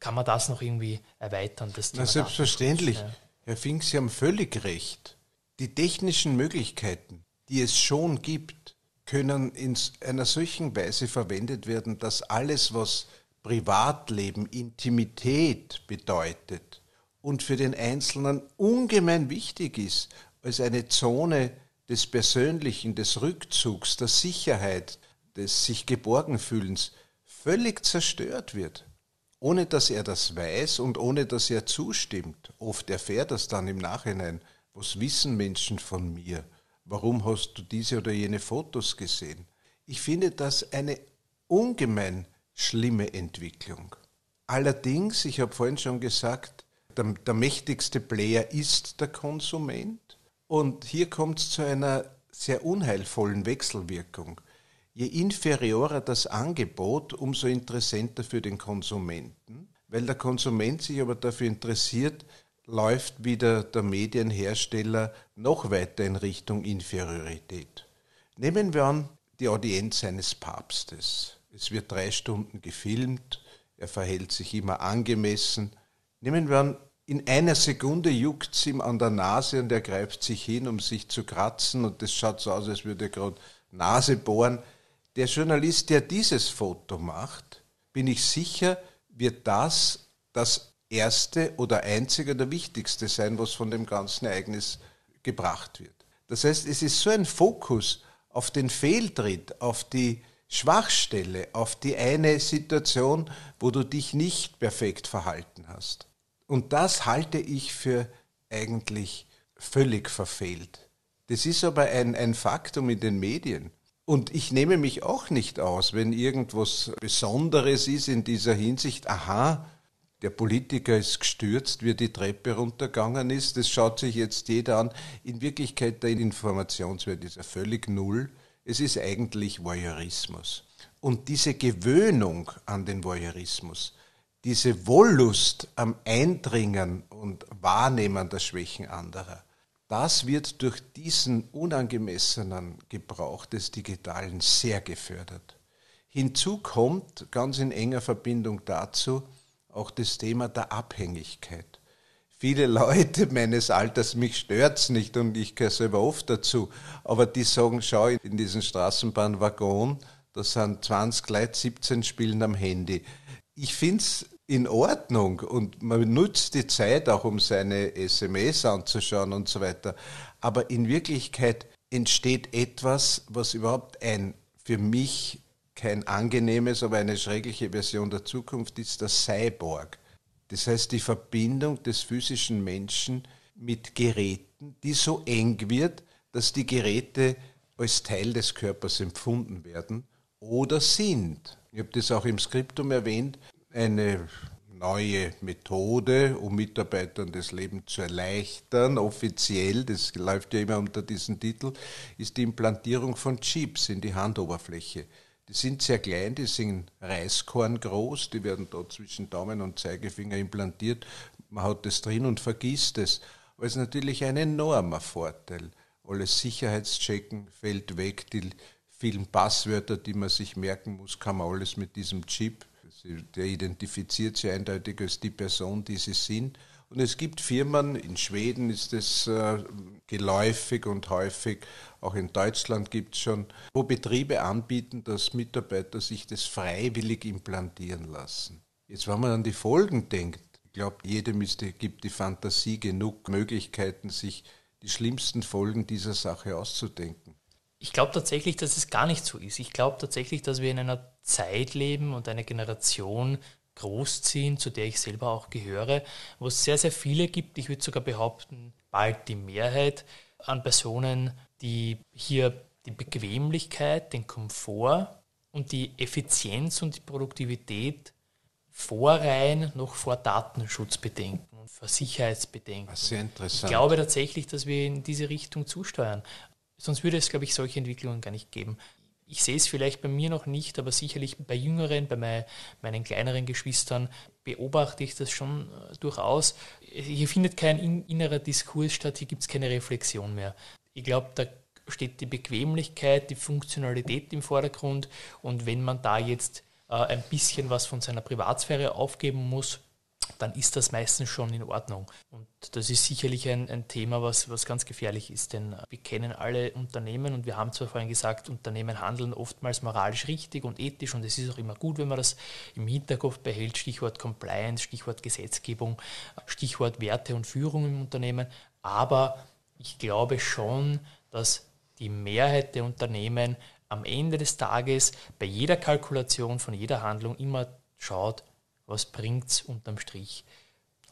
Kann man das noch irgendwie erweitern? Das Na, selbstverständlich. Herr Fink, Sie haben völlig recht. Die technischen Möglichkeiten, die es schon gibt, können in einer solchen Weise verwendet werden, dass alles, was Privatleben, Intimität bedeutet, und für den Einzelnen ungemein wichtig ist, als eine Zone des Persönlichen, des Rückzugs, der Sicherheit, des sich geborgen fühlens, völlig zerstört wird, ohne dass er das weiß und ohne dass er zustimmt. Oft erfährt er es dann im Nachhinein. Was wissen Menschen von mir? Warum hast du diese oder jene Fotos gesehen? Ich finde das eine ungemein schlimme Entwicklung. Allerdings, ich habe vorhin schon gesagt, der, der mächtigste Player ist der Konsument. Und hier kommt es zu einer sehr unheilvollen Wechselwirkung. Je inferiorer das Angebot, umso interessanter für den Konsumenten, weil der Konsument sich aber dafür interessiert, läuft wieder der Medienhersteller noch weiter in Richtung Inferiorität. Nehmen wir an, die Audienz eines Papstes. Es wird drei Stunden gefilmt, er verhält sich immer angemessen. Nehmen wir an, in einer Sekunde juckt es ihm an der Nase und er greift sich hin, um sich zu kratzen und das schaut so aus, als würde er gerade Nase bohren. Der Journalist, der dieses Foto macht, bin ich sicher, wird das das erste oder einzige oder wichtigste sein, was von dem ganzen Ereignis gebracht wird. Das heißt, es ist so ein Fokus auf den Fehltritt, auf die Schwachstelle, auf die eine Situation, wo du dich nicht perfekt verhalten hast. Und das halte ich für eigentlich völlig verfehlt. Das ist aber ein, ein Faktum in den Medien. Und ich nehme mich auch nicht aus, wenn irgendwas Besonderes ist in dieser Hinsicht, aha, der Politiker ist gestürzt, wie die Treppe runtergegangen ist, das schaut sich jetzt jeder an. In Wirklichkeit, der Informationswert ist ja völlig null. Es ist eigentlich Voyeurismus. Und diese Gewöhnung an den Voyeurismus, diese Wollust am Eindringen und Wahrnehmen der Schwächen anderer, das wird durch diesen unangemessenen Gebrauch des Digitalen sehr gefördert. Hinzu kommt ganz in enger Verbindung dazu auch das Thema der Abhängigkeit. Viele Leute meines Alters, mich stört es nicht und ich gehöre selber oft dazu, aber die sagen, schau in diesen Straßenbahnwagon, da sind 20 Leute, 17 spielen am Handy. Ich finde es in Ordnung und man nutzt die Zeit auch, um seine SMS anzuschauen und so weiter. Aber in Wirklichkeit entsteht etwas, was überhaupt ein für mich kein angenehmes, aber eine schreckliche Version der Zukunft ist der Cyborg. Das heißt die Verbindung des physischen Menschen mit Geräten, die so eng wird, dass die Geräte als Teil des Körpers empfunden werden oder sind. Ich habe das auch im Skriptum erwähnt eine neue Methode, um Mitarbeitern das Leben zu erleichtern, offiziell, das läuft ja immer unter diesem Titel, ist die Implantierung von Chips in die Handoberfläche. Die sind sehr klein, die sind Reiskorn groß, die werden da zwischen Daumen und Zeigefinger implantiert. Man hat das drin und vergisst es. Aber es ist natürlich ein enormer Vorteil. Alles Sicherheitschecken fällt weg, die vielen Passwörter, die man sich merken muss, kann man alles mit diesem Chip der identifiziert sie eindeutig als die Person, die sie sind. Und es gibt Firmen, in Schweden ist es äh, geläufig und häufig, auch in Deutschland gibt es schon, wo Betriebe anbieten, dass Mitarbeiter sich das freiwillig implantieren lassen. Jetzt, wenn man an die Folgen denkt, ich glaube, jedem ist, gibt die Fantasie genug Möglichkeiten, sich die schlimmsten Folgen dieser Sache auszudenken. Ich glaube tatsächlich, dass es gar nicht so ist. Ich glaube tatsächlich, dass wir in einer Zeit leben und eine Generation großziehen, zu der ich selber auch gehöre, wo es sehr, sehr viele gibt, ich würde sogar behaupten, bald die Mehrheit an Personen, die hier die Bequemlichkeit, den Komfort und die Effizienz und die Produktivität vorrein noch vor Datenschutzbedenken und vor Sicherheitsbedenken. Ah, sehr interessant. Ich glaube tatsächlich, dass wir in diese Richtung zusteuern. Sonst würde es, glaube ich, solche Entwicklungen gar nicht geben. Ich sehe es vielleicht bei mir noch nicht, aber sicherlich bei jüngeren, bei mein, meinen kleineren Geschwistern beobachte ich das schon äh, durchaus. Hier findet kein innerer Diskurs statt, hier gibt es keine Reflexion mehr. Ich glaube, da steht die Bequemlichkeit, die Funktionalität im Vordergrund und wenn man da jetzt äh, ein bisschen was von seiner Privatsphäre aufgeben muss, dann ist das meistens schon in Ordnung. Und das ist sicherlich ein, ein Thema, was, was ganz gefährlich ist, denn äh, wir kennen alle Unternehmen und wir haben zwar vorhin gesagt, Unternehmen handeln oftmals moralisch richtig und ethisch und es ist auch immer gut, wenn man das im Hinterkopf behält, Stichwort Compliance, Stichwort Gesetzgebung, Stichwort Werte und Führung im Unternehmen, aber ich glaube schon, dass die Mehrheit der Unternehmen am Ende des Tages bei jeder Kalkulation von jeder Handlung immer schaut, was bringt es unterm Strich?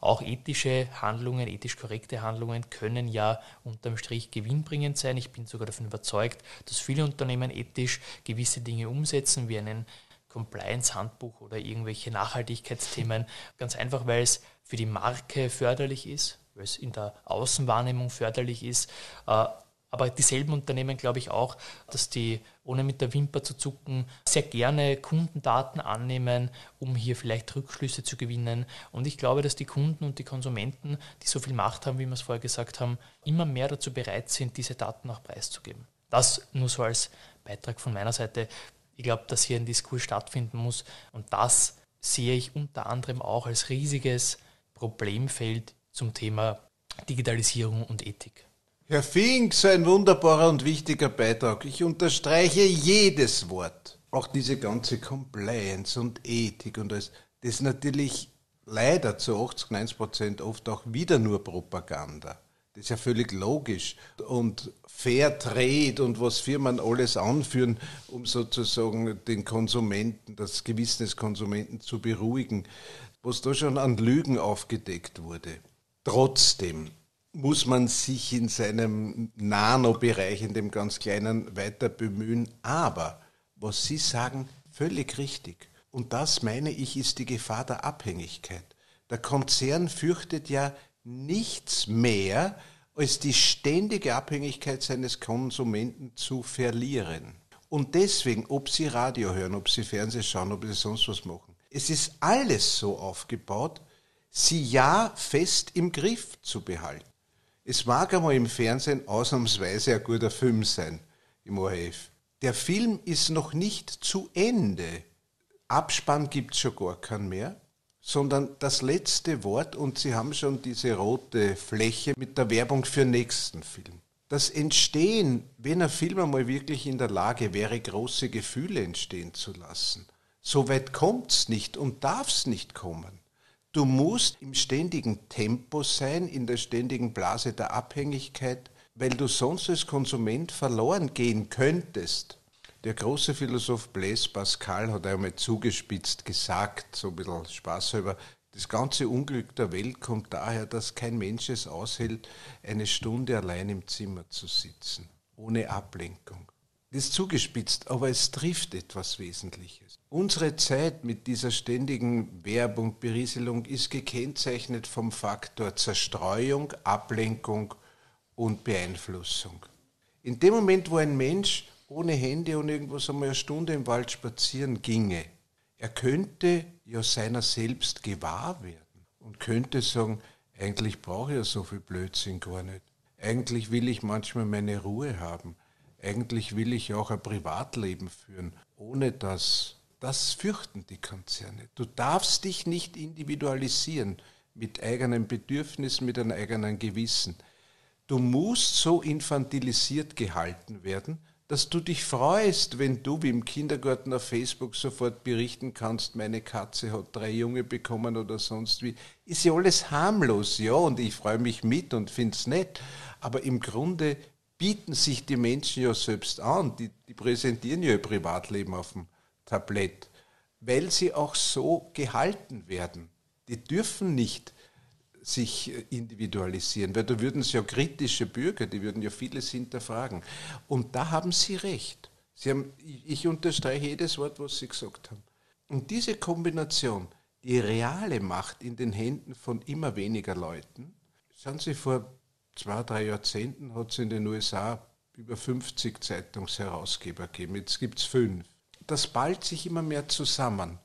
Auch ethische Handlungen, ethisch korrekte Handlungen können ja unterm Strich gewinnbringend sein. Ich bin sogar davon überzeugt, dass viele Unternehmen ethisch gewisse Dinge umsetzen, wie einen Compliance-Handbuch oder irgendwelche Nachhaltigkeitsthemen. Ganz einfach, weil es für die Marke förderlich ist, weil es in der Außenwahrnehmung förderlich ist, äh, aber dieselben Unternehmen glaube ich auch, dass die, ohne mit der Wimper zu zucken, sehr gerne Kundendaten annehmen, um hier vielleicht Rückschlüsse zu gewinnen. Und ich glaube, dass die Kunden und die Konsumenten, die so viel Macht haben, wie wir es vorher gesagt haben, immer mehr dazu bereit sind, diese Daten auch preiszugeben. Das nur so als Beitrag von meiner Seite. Ich glaube, dass hier ein Diskurs stattfinden muss und das sehe ich unter anderem auch als riesiges Problemfeld zum Thema Digitalisierung und Ethik. Herr Fink, so ein wunderbarer und wichtiger Beitrag. Ich unterstreiche jedes Wort. Auch diese ganze Compliance und Ethik und alles. Das ist natürlich leider zu 80, 90 Prozent oft auch wieder nur Propaganda. Das ist ja völlig logisch. Und Fair Trade und was Firmen alles anführen, um sozusagen den Konsumenten, das Gewissen des Konsumenten zu beruhigen, was da schon an Lügen aufgedeckt wurde. Trotzdem, muss man sich in seinem Nanobereich, in dem ganz kleinen, weiter bemühen. Aber was Sie sagen, völlig richtig. Und das, meine ich, ist die Gefahr der Abhängigkeit. Der Konzern fürchtet ja nichts mehr, als die ständige Abhängigkeit seines Konsumenten zu verlieren. Und deswegen, ob Sie Radio hören, ob Sie Fernsehen schauen, ob Sie sonst was machen, es ist alles so aufgebaut, Sie ja fest im Griff zu behalten. Es mag einmal im Fernsehen ausnahmsweise ein guter Film sein, im ORF. Der Film ist noch nicht zu Ende. Abspann gibt es schon gar keinen mehr, sondern das letzte Wort und Sie haben schon diese rote Fläche mit der Werbung für nächsten Film. Das Entstehen, wenn ein Film einmal wirklich in der Lage wäre, große Gefühle entstehen zu lassen, so weit kommt es nicht und darf es nicht kommen. Du musst im ständigen Tempo sein, in der ständigen Blase der Abhängigkeit, weil du sonst als Konsument verloren gehen könntest. Der große Philosoph Blaise Pascal hat einmal zugespitzt gesagt, so ein bisschen Spaß über, das ganze Unglück der Welt kommt daher, dass kein Mensch es aushält, eine Stunde allein im Zimmer zu sitzen, ohne Ablenkung. Das ist zugespitzt, aber es trifft etwas Wesentliches. Unsere Zeit mit dieser ständigen Werbung, Berieselung ist gekennzeichnet vom Faktor Zerstreuung, Ablenkung und Beeinflussung. In dem Moment, wo ein Mensch ohne Handy und irgendwas einmal eine Stunde im Wald spazieren ginge, er könnte ja seiner selbst gewahr werden und könnte sagen, eigentlich brauche ich ja so viel Blödsinn gar nicht. Eigentlich will ich manchmal meine Ruhe haben eigentlich will ich ja auch ein Privatleben führen, ohne dass Das fürchten die Konzerne. Du darfst dich nicht individualisieren mit eigenen Bedürfnissen, mit einem eigenen Gewissen. Du musst so infantilisiert gehalten werden, dass du dich freust, wenn du wie im Kindergarten auf Facebook sofort berichten kannst, meine Katze hat drei Junge bekommen oder sonst wie. Ist ja alles harmlos, ja, und ich freue mich mit und finde es nett. Aber im Grunde bieten sich die Menschen ja selbst an, die, die präsentieren ja ihr Privatleben auf dem Tablett, weil sie auch so gehalten werden. Die dürfen nicht sich äh, individualisieren, weil da würden es ja kritische Bürger, die würden ja vieles hinterfragen. Und da haben Sie recht. Sie haben, ich unterstreiche jedes Wort, was Sie gesagt haben. Und diese Kombination, die reale Macht in den Händen von immer weniger Leuten, schauen Sie vor zwei, drei Jahrzehnten hat es in den USA über 50 Zeitungsherausgeber gegeben. Jetzt gibt es fünf. Das ballt sich immer mehr zusammen.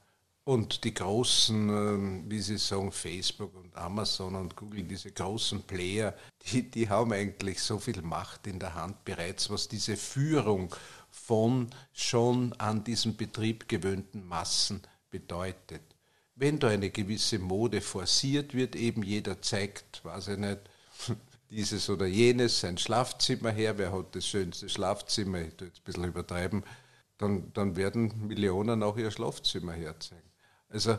Und die großen, ähm, wie Sie sagen, Facebook und Amazon und Google, diese großen Player, die, die haben eigentlich so viel Macht in der Hand bereits, was diese Führung von schon an diesen Betrieb gewöhnten Massen bedeutet. Wenn da eine gewisse Mode forciert wird, eben jeder zeigt, weiß ich nicht, dieses oder jenes, sein Schlafzimmer her, wer hat das schönste Schlafzimmer, ich tue jetzt ein bisschen übertreiben, dann, dann werden Millionen auch ihr Schlafzimmer herzeigen. Also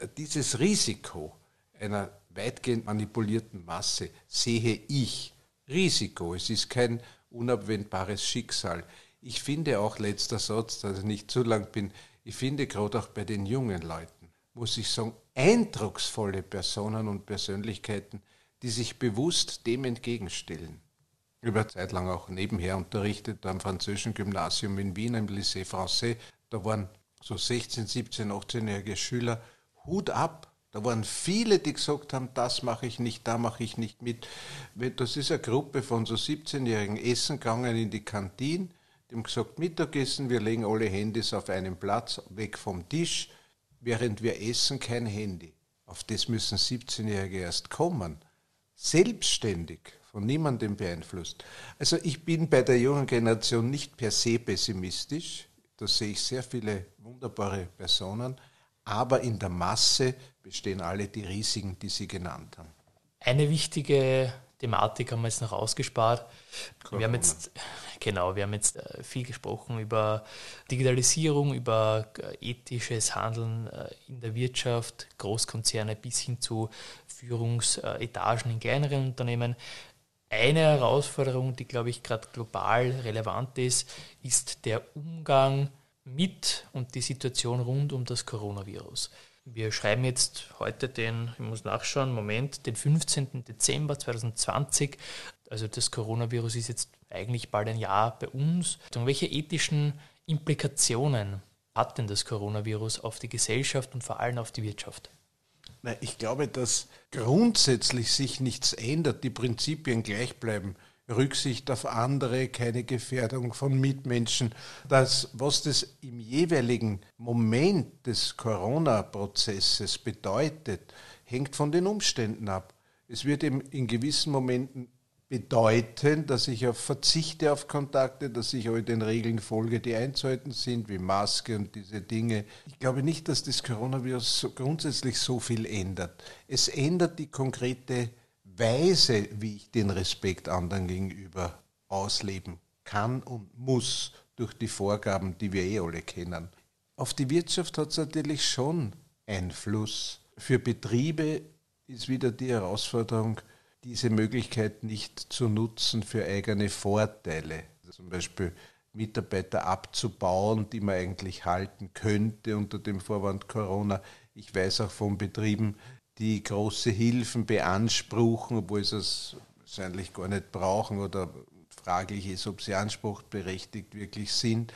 äh, dieses Risiko einer weitgehend manipulierten Masse sehe ich. Risiko, es ist kein unabwendbares Schicksal. Ich finde auch, letzter Satz, dass ich nicht zu lang bin, ich finde gerade auch bei den jungen Leuten, muss ich sagen, eindrucksvolle Personen und Persönlichkeiten, die sich bewusst dem entgegenstellen. Über Zeit lang auch nebenher unterrichtet am französischen Gymnasium in Wien, im Lycée Français. Da waren so 16, 17, 18-jährige Schüler, Hut ab. Da waren viele, die gesagt haben, das mache ich nicht, da mache ich nicht mit. Das ist eine Gruppe von so 17-jährigen Essen gegangen in die Kantine. Die haben gesagt, Mittagessen, wir legen alle Handys auf einen Platz, weg vom Tisch. Während wir essen, kein Handy. Auf das müssen 17-Jährige erst kommen selbstständig von niemandem beeinflusst. Also ich bin bei der jungen Generation nicht per se pessimistisch, da sehe ich sehr viele wunderbare Personen, aber in der Masse bestehen alle die Risiken, die Sie genannt haben. Eine wichtige Thematik haben wir jetzt noch ausgespart. Corona. Wir haben jetzt Genau, wir haben jetzt äh, viel gesprochen über Digitalisierung, über äh, ethisches Handeln äh, in der Wirtschaft, Großkonzerne bis hin zu Führungsetagen in kleineren Unternehmen. Eine Herausforderung, die, glaube ich, gerade global relevant ist, ist der Umgang mit und die Situation rund um das Coronavirus. Wir schreiben jetzt heute den, ich muss nachschauen, Moment, den 15. Dezember 2020. Also das Coronavirus ist jetzt eigentlich bald ein Jahr bei uns. Und welche ethischen Implikationen hat denn das Coronavirus auf die Gesellschaft und vor allem auf die Wirtschaft? ich glaube, dass grundsätzlich sich nichts ändert, die Prinzipien gleich bleiben. Rücksicht auf andere, keine Gefährdung von Mitmenschen. Das, was das im jeweiligen Moment des Corona-Prozesses bedeutet, hängt von den Umständen ab. Es wird eben in gewissen Momenten bedeuten, dass ich auf verzichte auf Kontakte, dass ich all den Regeln folge, die einzuhalten sind, wie Maske und diese Dinge. Ich glaube nicht, dass das Coronavirus so grundsätzlich so viel ändert. Es ändert die konkrete Weise, wie ich den Respekt anderen gegenüber ausleben kann und muss durch die Vorgaben, die wir eh alle kennen. Auf die Wirtschaft hat es natürlich schon Einfluss. Für Betriebe ist wieder die Herausforderung, diese Möglichkeit nicht zu nutzen für eigene Vorteile. Also zum Beispiel Mitarbeiter abzubauen, die man eigentlich halten könnte unter dem Vorwand Corona. Ich weiß auch von Betrieben, die große Hilfen beanspruchen, obwohl sie es wahrscheinlich gar nicht brauchen oder fraglich ist, ob sie anspruchsberechtigt wirklich sind.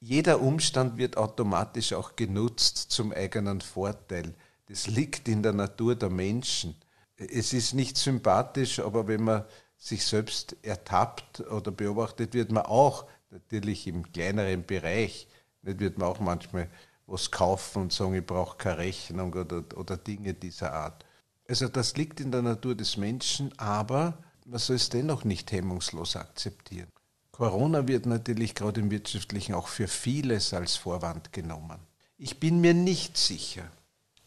Jeder Umstand wird automatisch auch genutzt zum eigenen Vorteil. Das liegt in der Natur der Menschen es ist nicht sympathisch, aber wenn man sich selbst ertappt oder beobachtet, wird man auch natürlich im kleineren Bereich, nicht, wird man auch manchmal was kaufen und sagen, ich brauche keine Rechnung oder, oder Dinge dieser Art. Also das liegt in der Natur des Menschen, aber man soll es dennoch nicht hemmungslos akzeptieren. Corona wird natürlich gerade im Wirtschaftlichen auch für vieles als Vorwand genommen. Ich bin mir nicht sicher,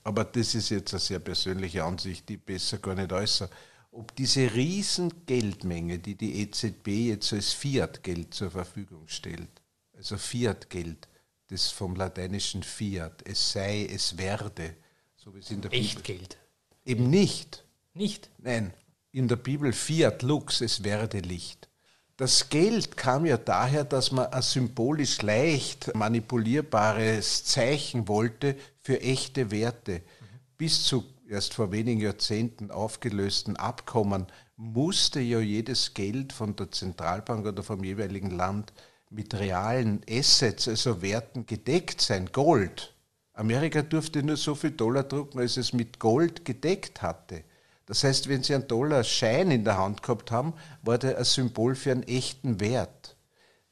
aber das ist jetzt eine sehr persönliche Ansicht, die besser gar nicht äußere, ob diese Riesengeldmenge, die die EZB jetzt als Fiat-Geld zur Verfügung stellt, also Fiat-Geld, das vom lateinischen Fiat, es sei, es werde, so wie es in der Echt Bibel. Echtgeld. Eben nicht. Nicht? Nein, in der Bibel Fiat Lux, es werde Licht. Das Geld kam ja daher, dass man ein symbolisch leicht manipulierbares Zeichen wollte für echte Werte. Bis zu erst vor wenigen Jahrzehnten aufgelösten Abkommen musste ja jedes Geld von der Zentralbank oder vom jeweiligen Land mit realen Assets, also Werten gedeckt sein, Gold. Amerika durfte nur so viel Dollar drucken, als es mit Gold gedeckt hatte. Das heißt, wenn sie einen Dollarschein in der Hand gehabt haben, war der ein Symbol für einen echten Wert.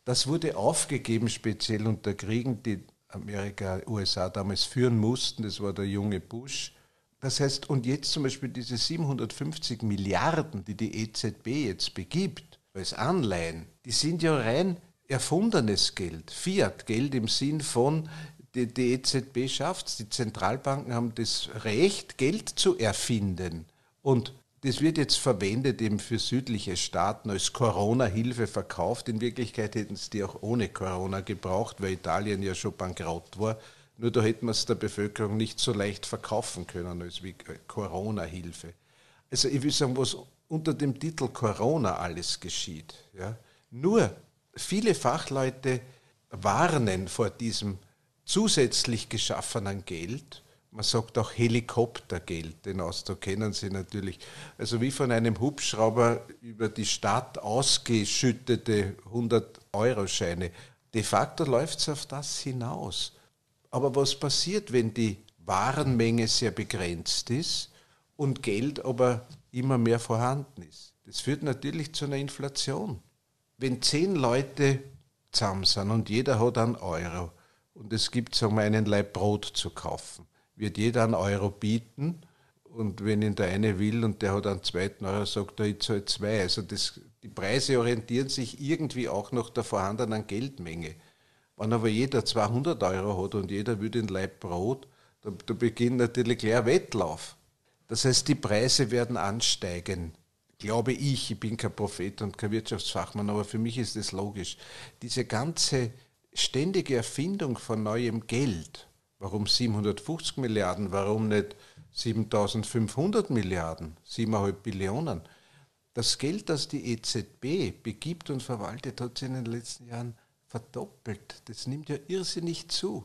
Das wurde aufgegeben, speziell unter Kriegen, die Amerika, USA damals führen mussten. Das war der junge Bush. Das heißt, und jetzt zum Beispiel diese 750 Milliarden, die die EZB jetzt begibt, als Anleihen, die sind ja rein erfundenes Geld, Fiat-Geld im Sinn von, die, die EZB schafft es, die Zentralbanken haben das Recht, Geld zu erfinden. Und das wird jetzt verwendet eben für südliche Staaten als Corona-Hilfe verkauft. In Wirklichkeit hätten es die auch ohne Corona gebraucht, weil Italien ja schon bankrott war. Nur da hätten wir es der Bevölkerung nicht so leicht verkaufen können als wie Corona-Hilfe. Also ich will sagen, was unter dem Titel Corona alles geschieht. Ja? Nur viele Fachleute warnen vor diesem zusätzlich geschaffenen Geld man sagt auch Helikoptergeld, den Ausdruck kennen Sie natürlich. Also wie von einem Hubschrauber über die Stadt ausgeschüttete 100-Euro-Scheine. De facto läuft es auf das hinaus. Aber was passiert, wenn die Warenmenge sehr begrenzt ist und Geld aber immer mehr vorhanden ist? Das führt natürlich zu einer Inflation. Wenn zehn Leute zusammen sind und jeder hat einen Euro und es gibt, sagen wir, einen Leib Brot zu kaufen, wird jeder einen Euro bieten. Und wenn ihn der eine will und der hat einen zweiten Euro, sagt er, ich zahle zwei. Also das, die Preise orientieren sich irgendwie auch nach der vorhandenen Geldmenge. Wenn aber jeder 200 Euro hat und jeder will den Leib Brot, da, da beginnt natürlich gleich ein Wettlauf. Das heißt, die Preise werden ansteigen. Glaube ich, ich bin kein Prophet und kein Wirtschaftsfachmann, aber für mich ist das logisch. Diese ganze ständige Erfindung von neuem Geld, Warum 750 Milliarden? Warum nicht 7500 Milliarden? 7,5 Billionen? Das Geld, das die EZB begibt und verwaltet, hat sich in den letzten Jahren verdoppelt. Das nimmt ja irrsinnig zu.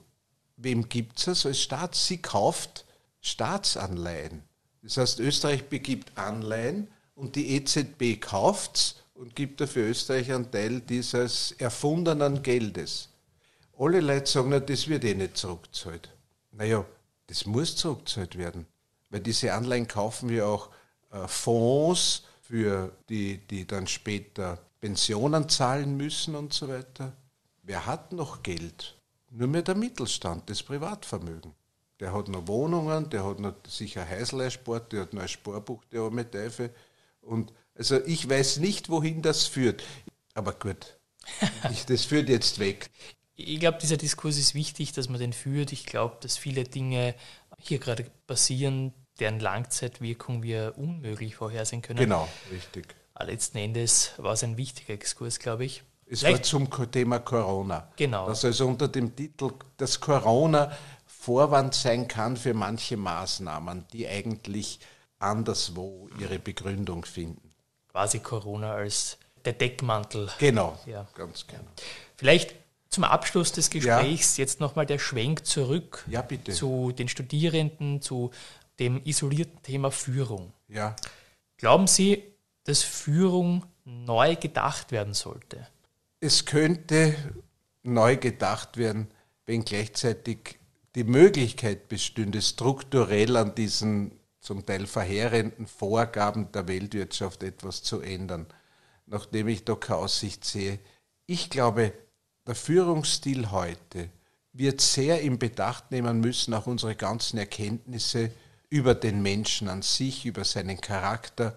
Wem gibt es das als Staat? Sie kauft Staatsanleihen. Das heißt, Österreich begibt Anleihen und die EZB kauft es und gibt dafür Österreich einen Teil dieses erfundenen Geldes. Alle Leute sagen, das wird eh nicht zurückgezahlt. Naja, das muss zurückgezahlt werden. Weil diese Anleihen kaufen wir auch äh, Fonds für die, die dann später Pensionen zahlen müssen und so weiter. Wer hat noch Geld? Nur mehr der Mittelstand, das Privatvermögen. Der hat noch Wohnungen, der hat noch sicher Heißleihsport, der hat noch ein Sparbuch, der arme Teufel. Und also ich weiß nicht, wohin das führt. Aber gut, ich, das führt jetzt weg ich glaube, dieser Diskurs ist wichtig, dass man den führt. Ich glaube, dass viele Dinge hier gerade passieren, deren Langzeitwirkung wir unmöglich vorhersehen können. Genau, richtig. Letzten Endes war es ein wichtiger Exkurs, glaube ich. Es Vielleicht. war zum Thema Corona. Genau. Dass also unter dem Titel, dass Corona Vorwand sein kann für manche Maßnahmen, die eigentlich anderswo ihre Begründung finden. Quasi Corona als der Deckmantel. Genau, ja. ganz genau. Vielleicht zum Abschluss des Gesprächs ja. jetzt nochmal der Schwenk zurück ja, zu den Studierenden, zu dem isolierten Thema Führung. Ja. Glauben Sie, dass Führung neu gedacht werden sollte? Es könnte neu gedacht werden, wenn gleichzeitig die Möglichkeit bestünde, strukturell an diesen zum Teil verheerenden Vorgaben der Weltwirtschaft etwas zu ändern, nachdem ich da keine Aussicht sehe. Ich glaube, der Führungsstil heute wird sehr in Bedacht nehmen müssen, auch unsere ganzen Erkenntnisse über den Menschen an sich, über seinen Charakter.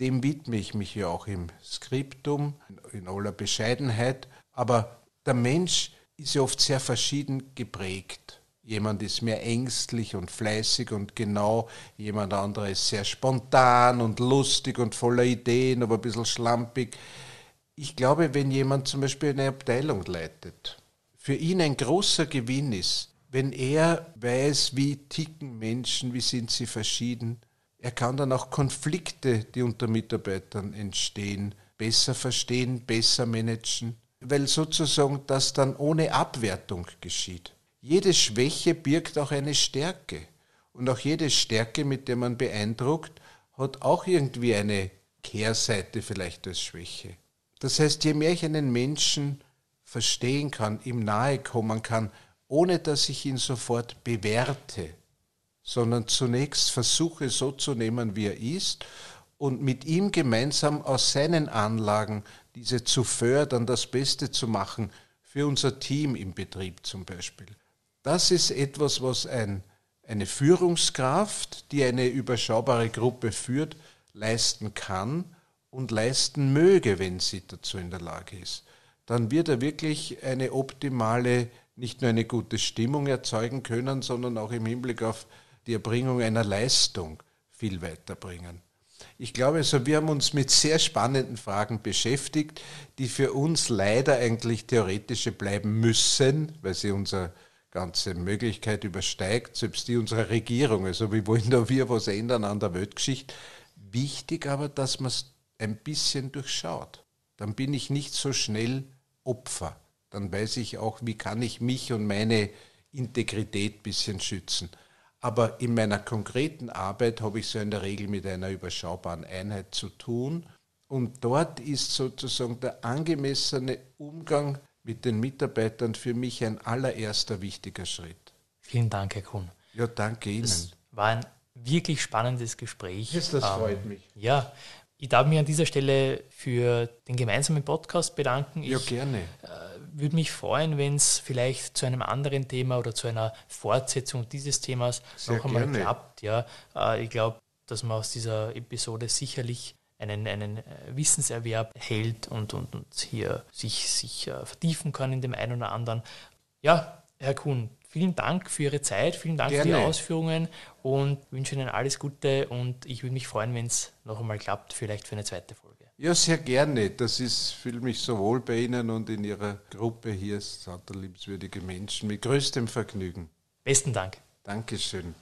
Dem widme ich mich ja auch im Skriptum, in aller Bescheidenheit. Aber der Mensch ist ja oft sehr verschieden geprägt. Jemand ist mehr ängstlich und fleißig und genau, jemand anderer ist sehr spontan und lustig und voller Ideen, aber ein bisschen schlampig ich glaube, wenn jemand zum Beispiel eine Abteilung leitet, für ihn ein großer Gewinn ist, wenn er weiß, wie ticken Menschen, wie sind sie verschieden, er kann dann auch Konflikte, die unter Mitarbeitern entstehen, besser verstehen, besser managen, weil sozusagen das dann ohne Abwertung geschieht. Jede Schwäche birgt auch eine Stärke und auch jede Stärke, mit der man beeindruckt, hat auch irgendwie eine Kehrseite vielleicht als Schwäche. Das heißt, je mehr ich einen Menschen verstehen kann, ihm nahe kommen kann, ohne dass ich ihn sofort bewerte, sondern zunächst versuche so zu nehmen, wie er ist und mit ihm gemeinsam aus seinen Anlagen diese zu fördern, das Beste zu machen, für unser Team im Betrieb zum Beispiel. Das ist etwas, was ein, eine Führungskraft, die eine überschaubare Gruppe führt, leisten kann und leisten möge, wenn sie dazu in der Lage ist, dann wird er wirklich eine optimale, nicht nur eine gute Stimmung erzeugen können, sondern auch im Hinblick auf die Erbringung einer Leistung viel weiterbringen. Ich glaube, also wir haben uns mit sehr spannenden Fragen beschäftigt, die für uns leider eigentlich theoretische bleiben müssen, weil sie unsere ganze Möglichkeit übersteigt, selbst die unserer Regierung. Also wie wollen da wir was ändern an der Weltgeschichte. Wichtig aber, dass man es ein bisschen durchschaut. Dann bin ich nicht so schnell Opfer. Dann weiß ich auch, wie kann ich mich und meine Integrität ein bisschen schützen. Aber in meiner konkreten Arbeit habe ich so in der Regel mit einer überschaubaren Einheit zu tun. Und dort ist sozusagen der angemessene Umgang mit den Mitarbeitern für mich ein allererster wichtiger Schritt. Vielen Dank, Herr Kuhn. Ja, danke Ihnen. Es war ein wirklich spannendes Gespräch. Das, das freut ähm, mich. Ja, ich darf mich an dieser Stelle für den gemeinsamen Podcast bedanken. Ich, ja, gerne. Äh, würde mich freuen, wenn es vielleicht zu einem anderen Thema oder zu einer Fortsetzung dieses Themas Sehr noch einmal gerne. klappt. Ja, äh, ich glaube, dass man aus dieser Episode sicherlich einen, einen äh, Wissenserwerb hält und, und, und hier sich, sich äh, vertiefen kann in dem einen oder anderen. Ja, Herr Kuhn, Vielen Dank für Ihre Zeit, vielen Dank Gerne. für die Ausführungen und wünsche Ihnen alles Gute und ich würde mich freuen, wenn es noch einmal klappt, vielleicht für eine zweite Folge. Ja, sehr gerne. Das ist, fühle mich so wohl bei Ihnen und in Ihrer Gruppe hier, lauter liebenswürdige Menschen, mit größtem Vergnügen. Besten Dank. Dankeschön.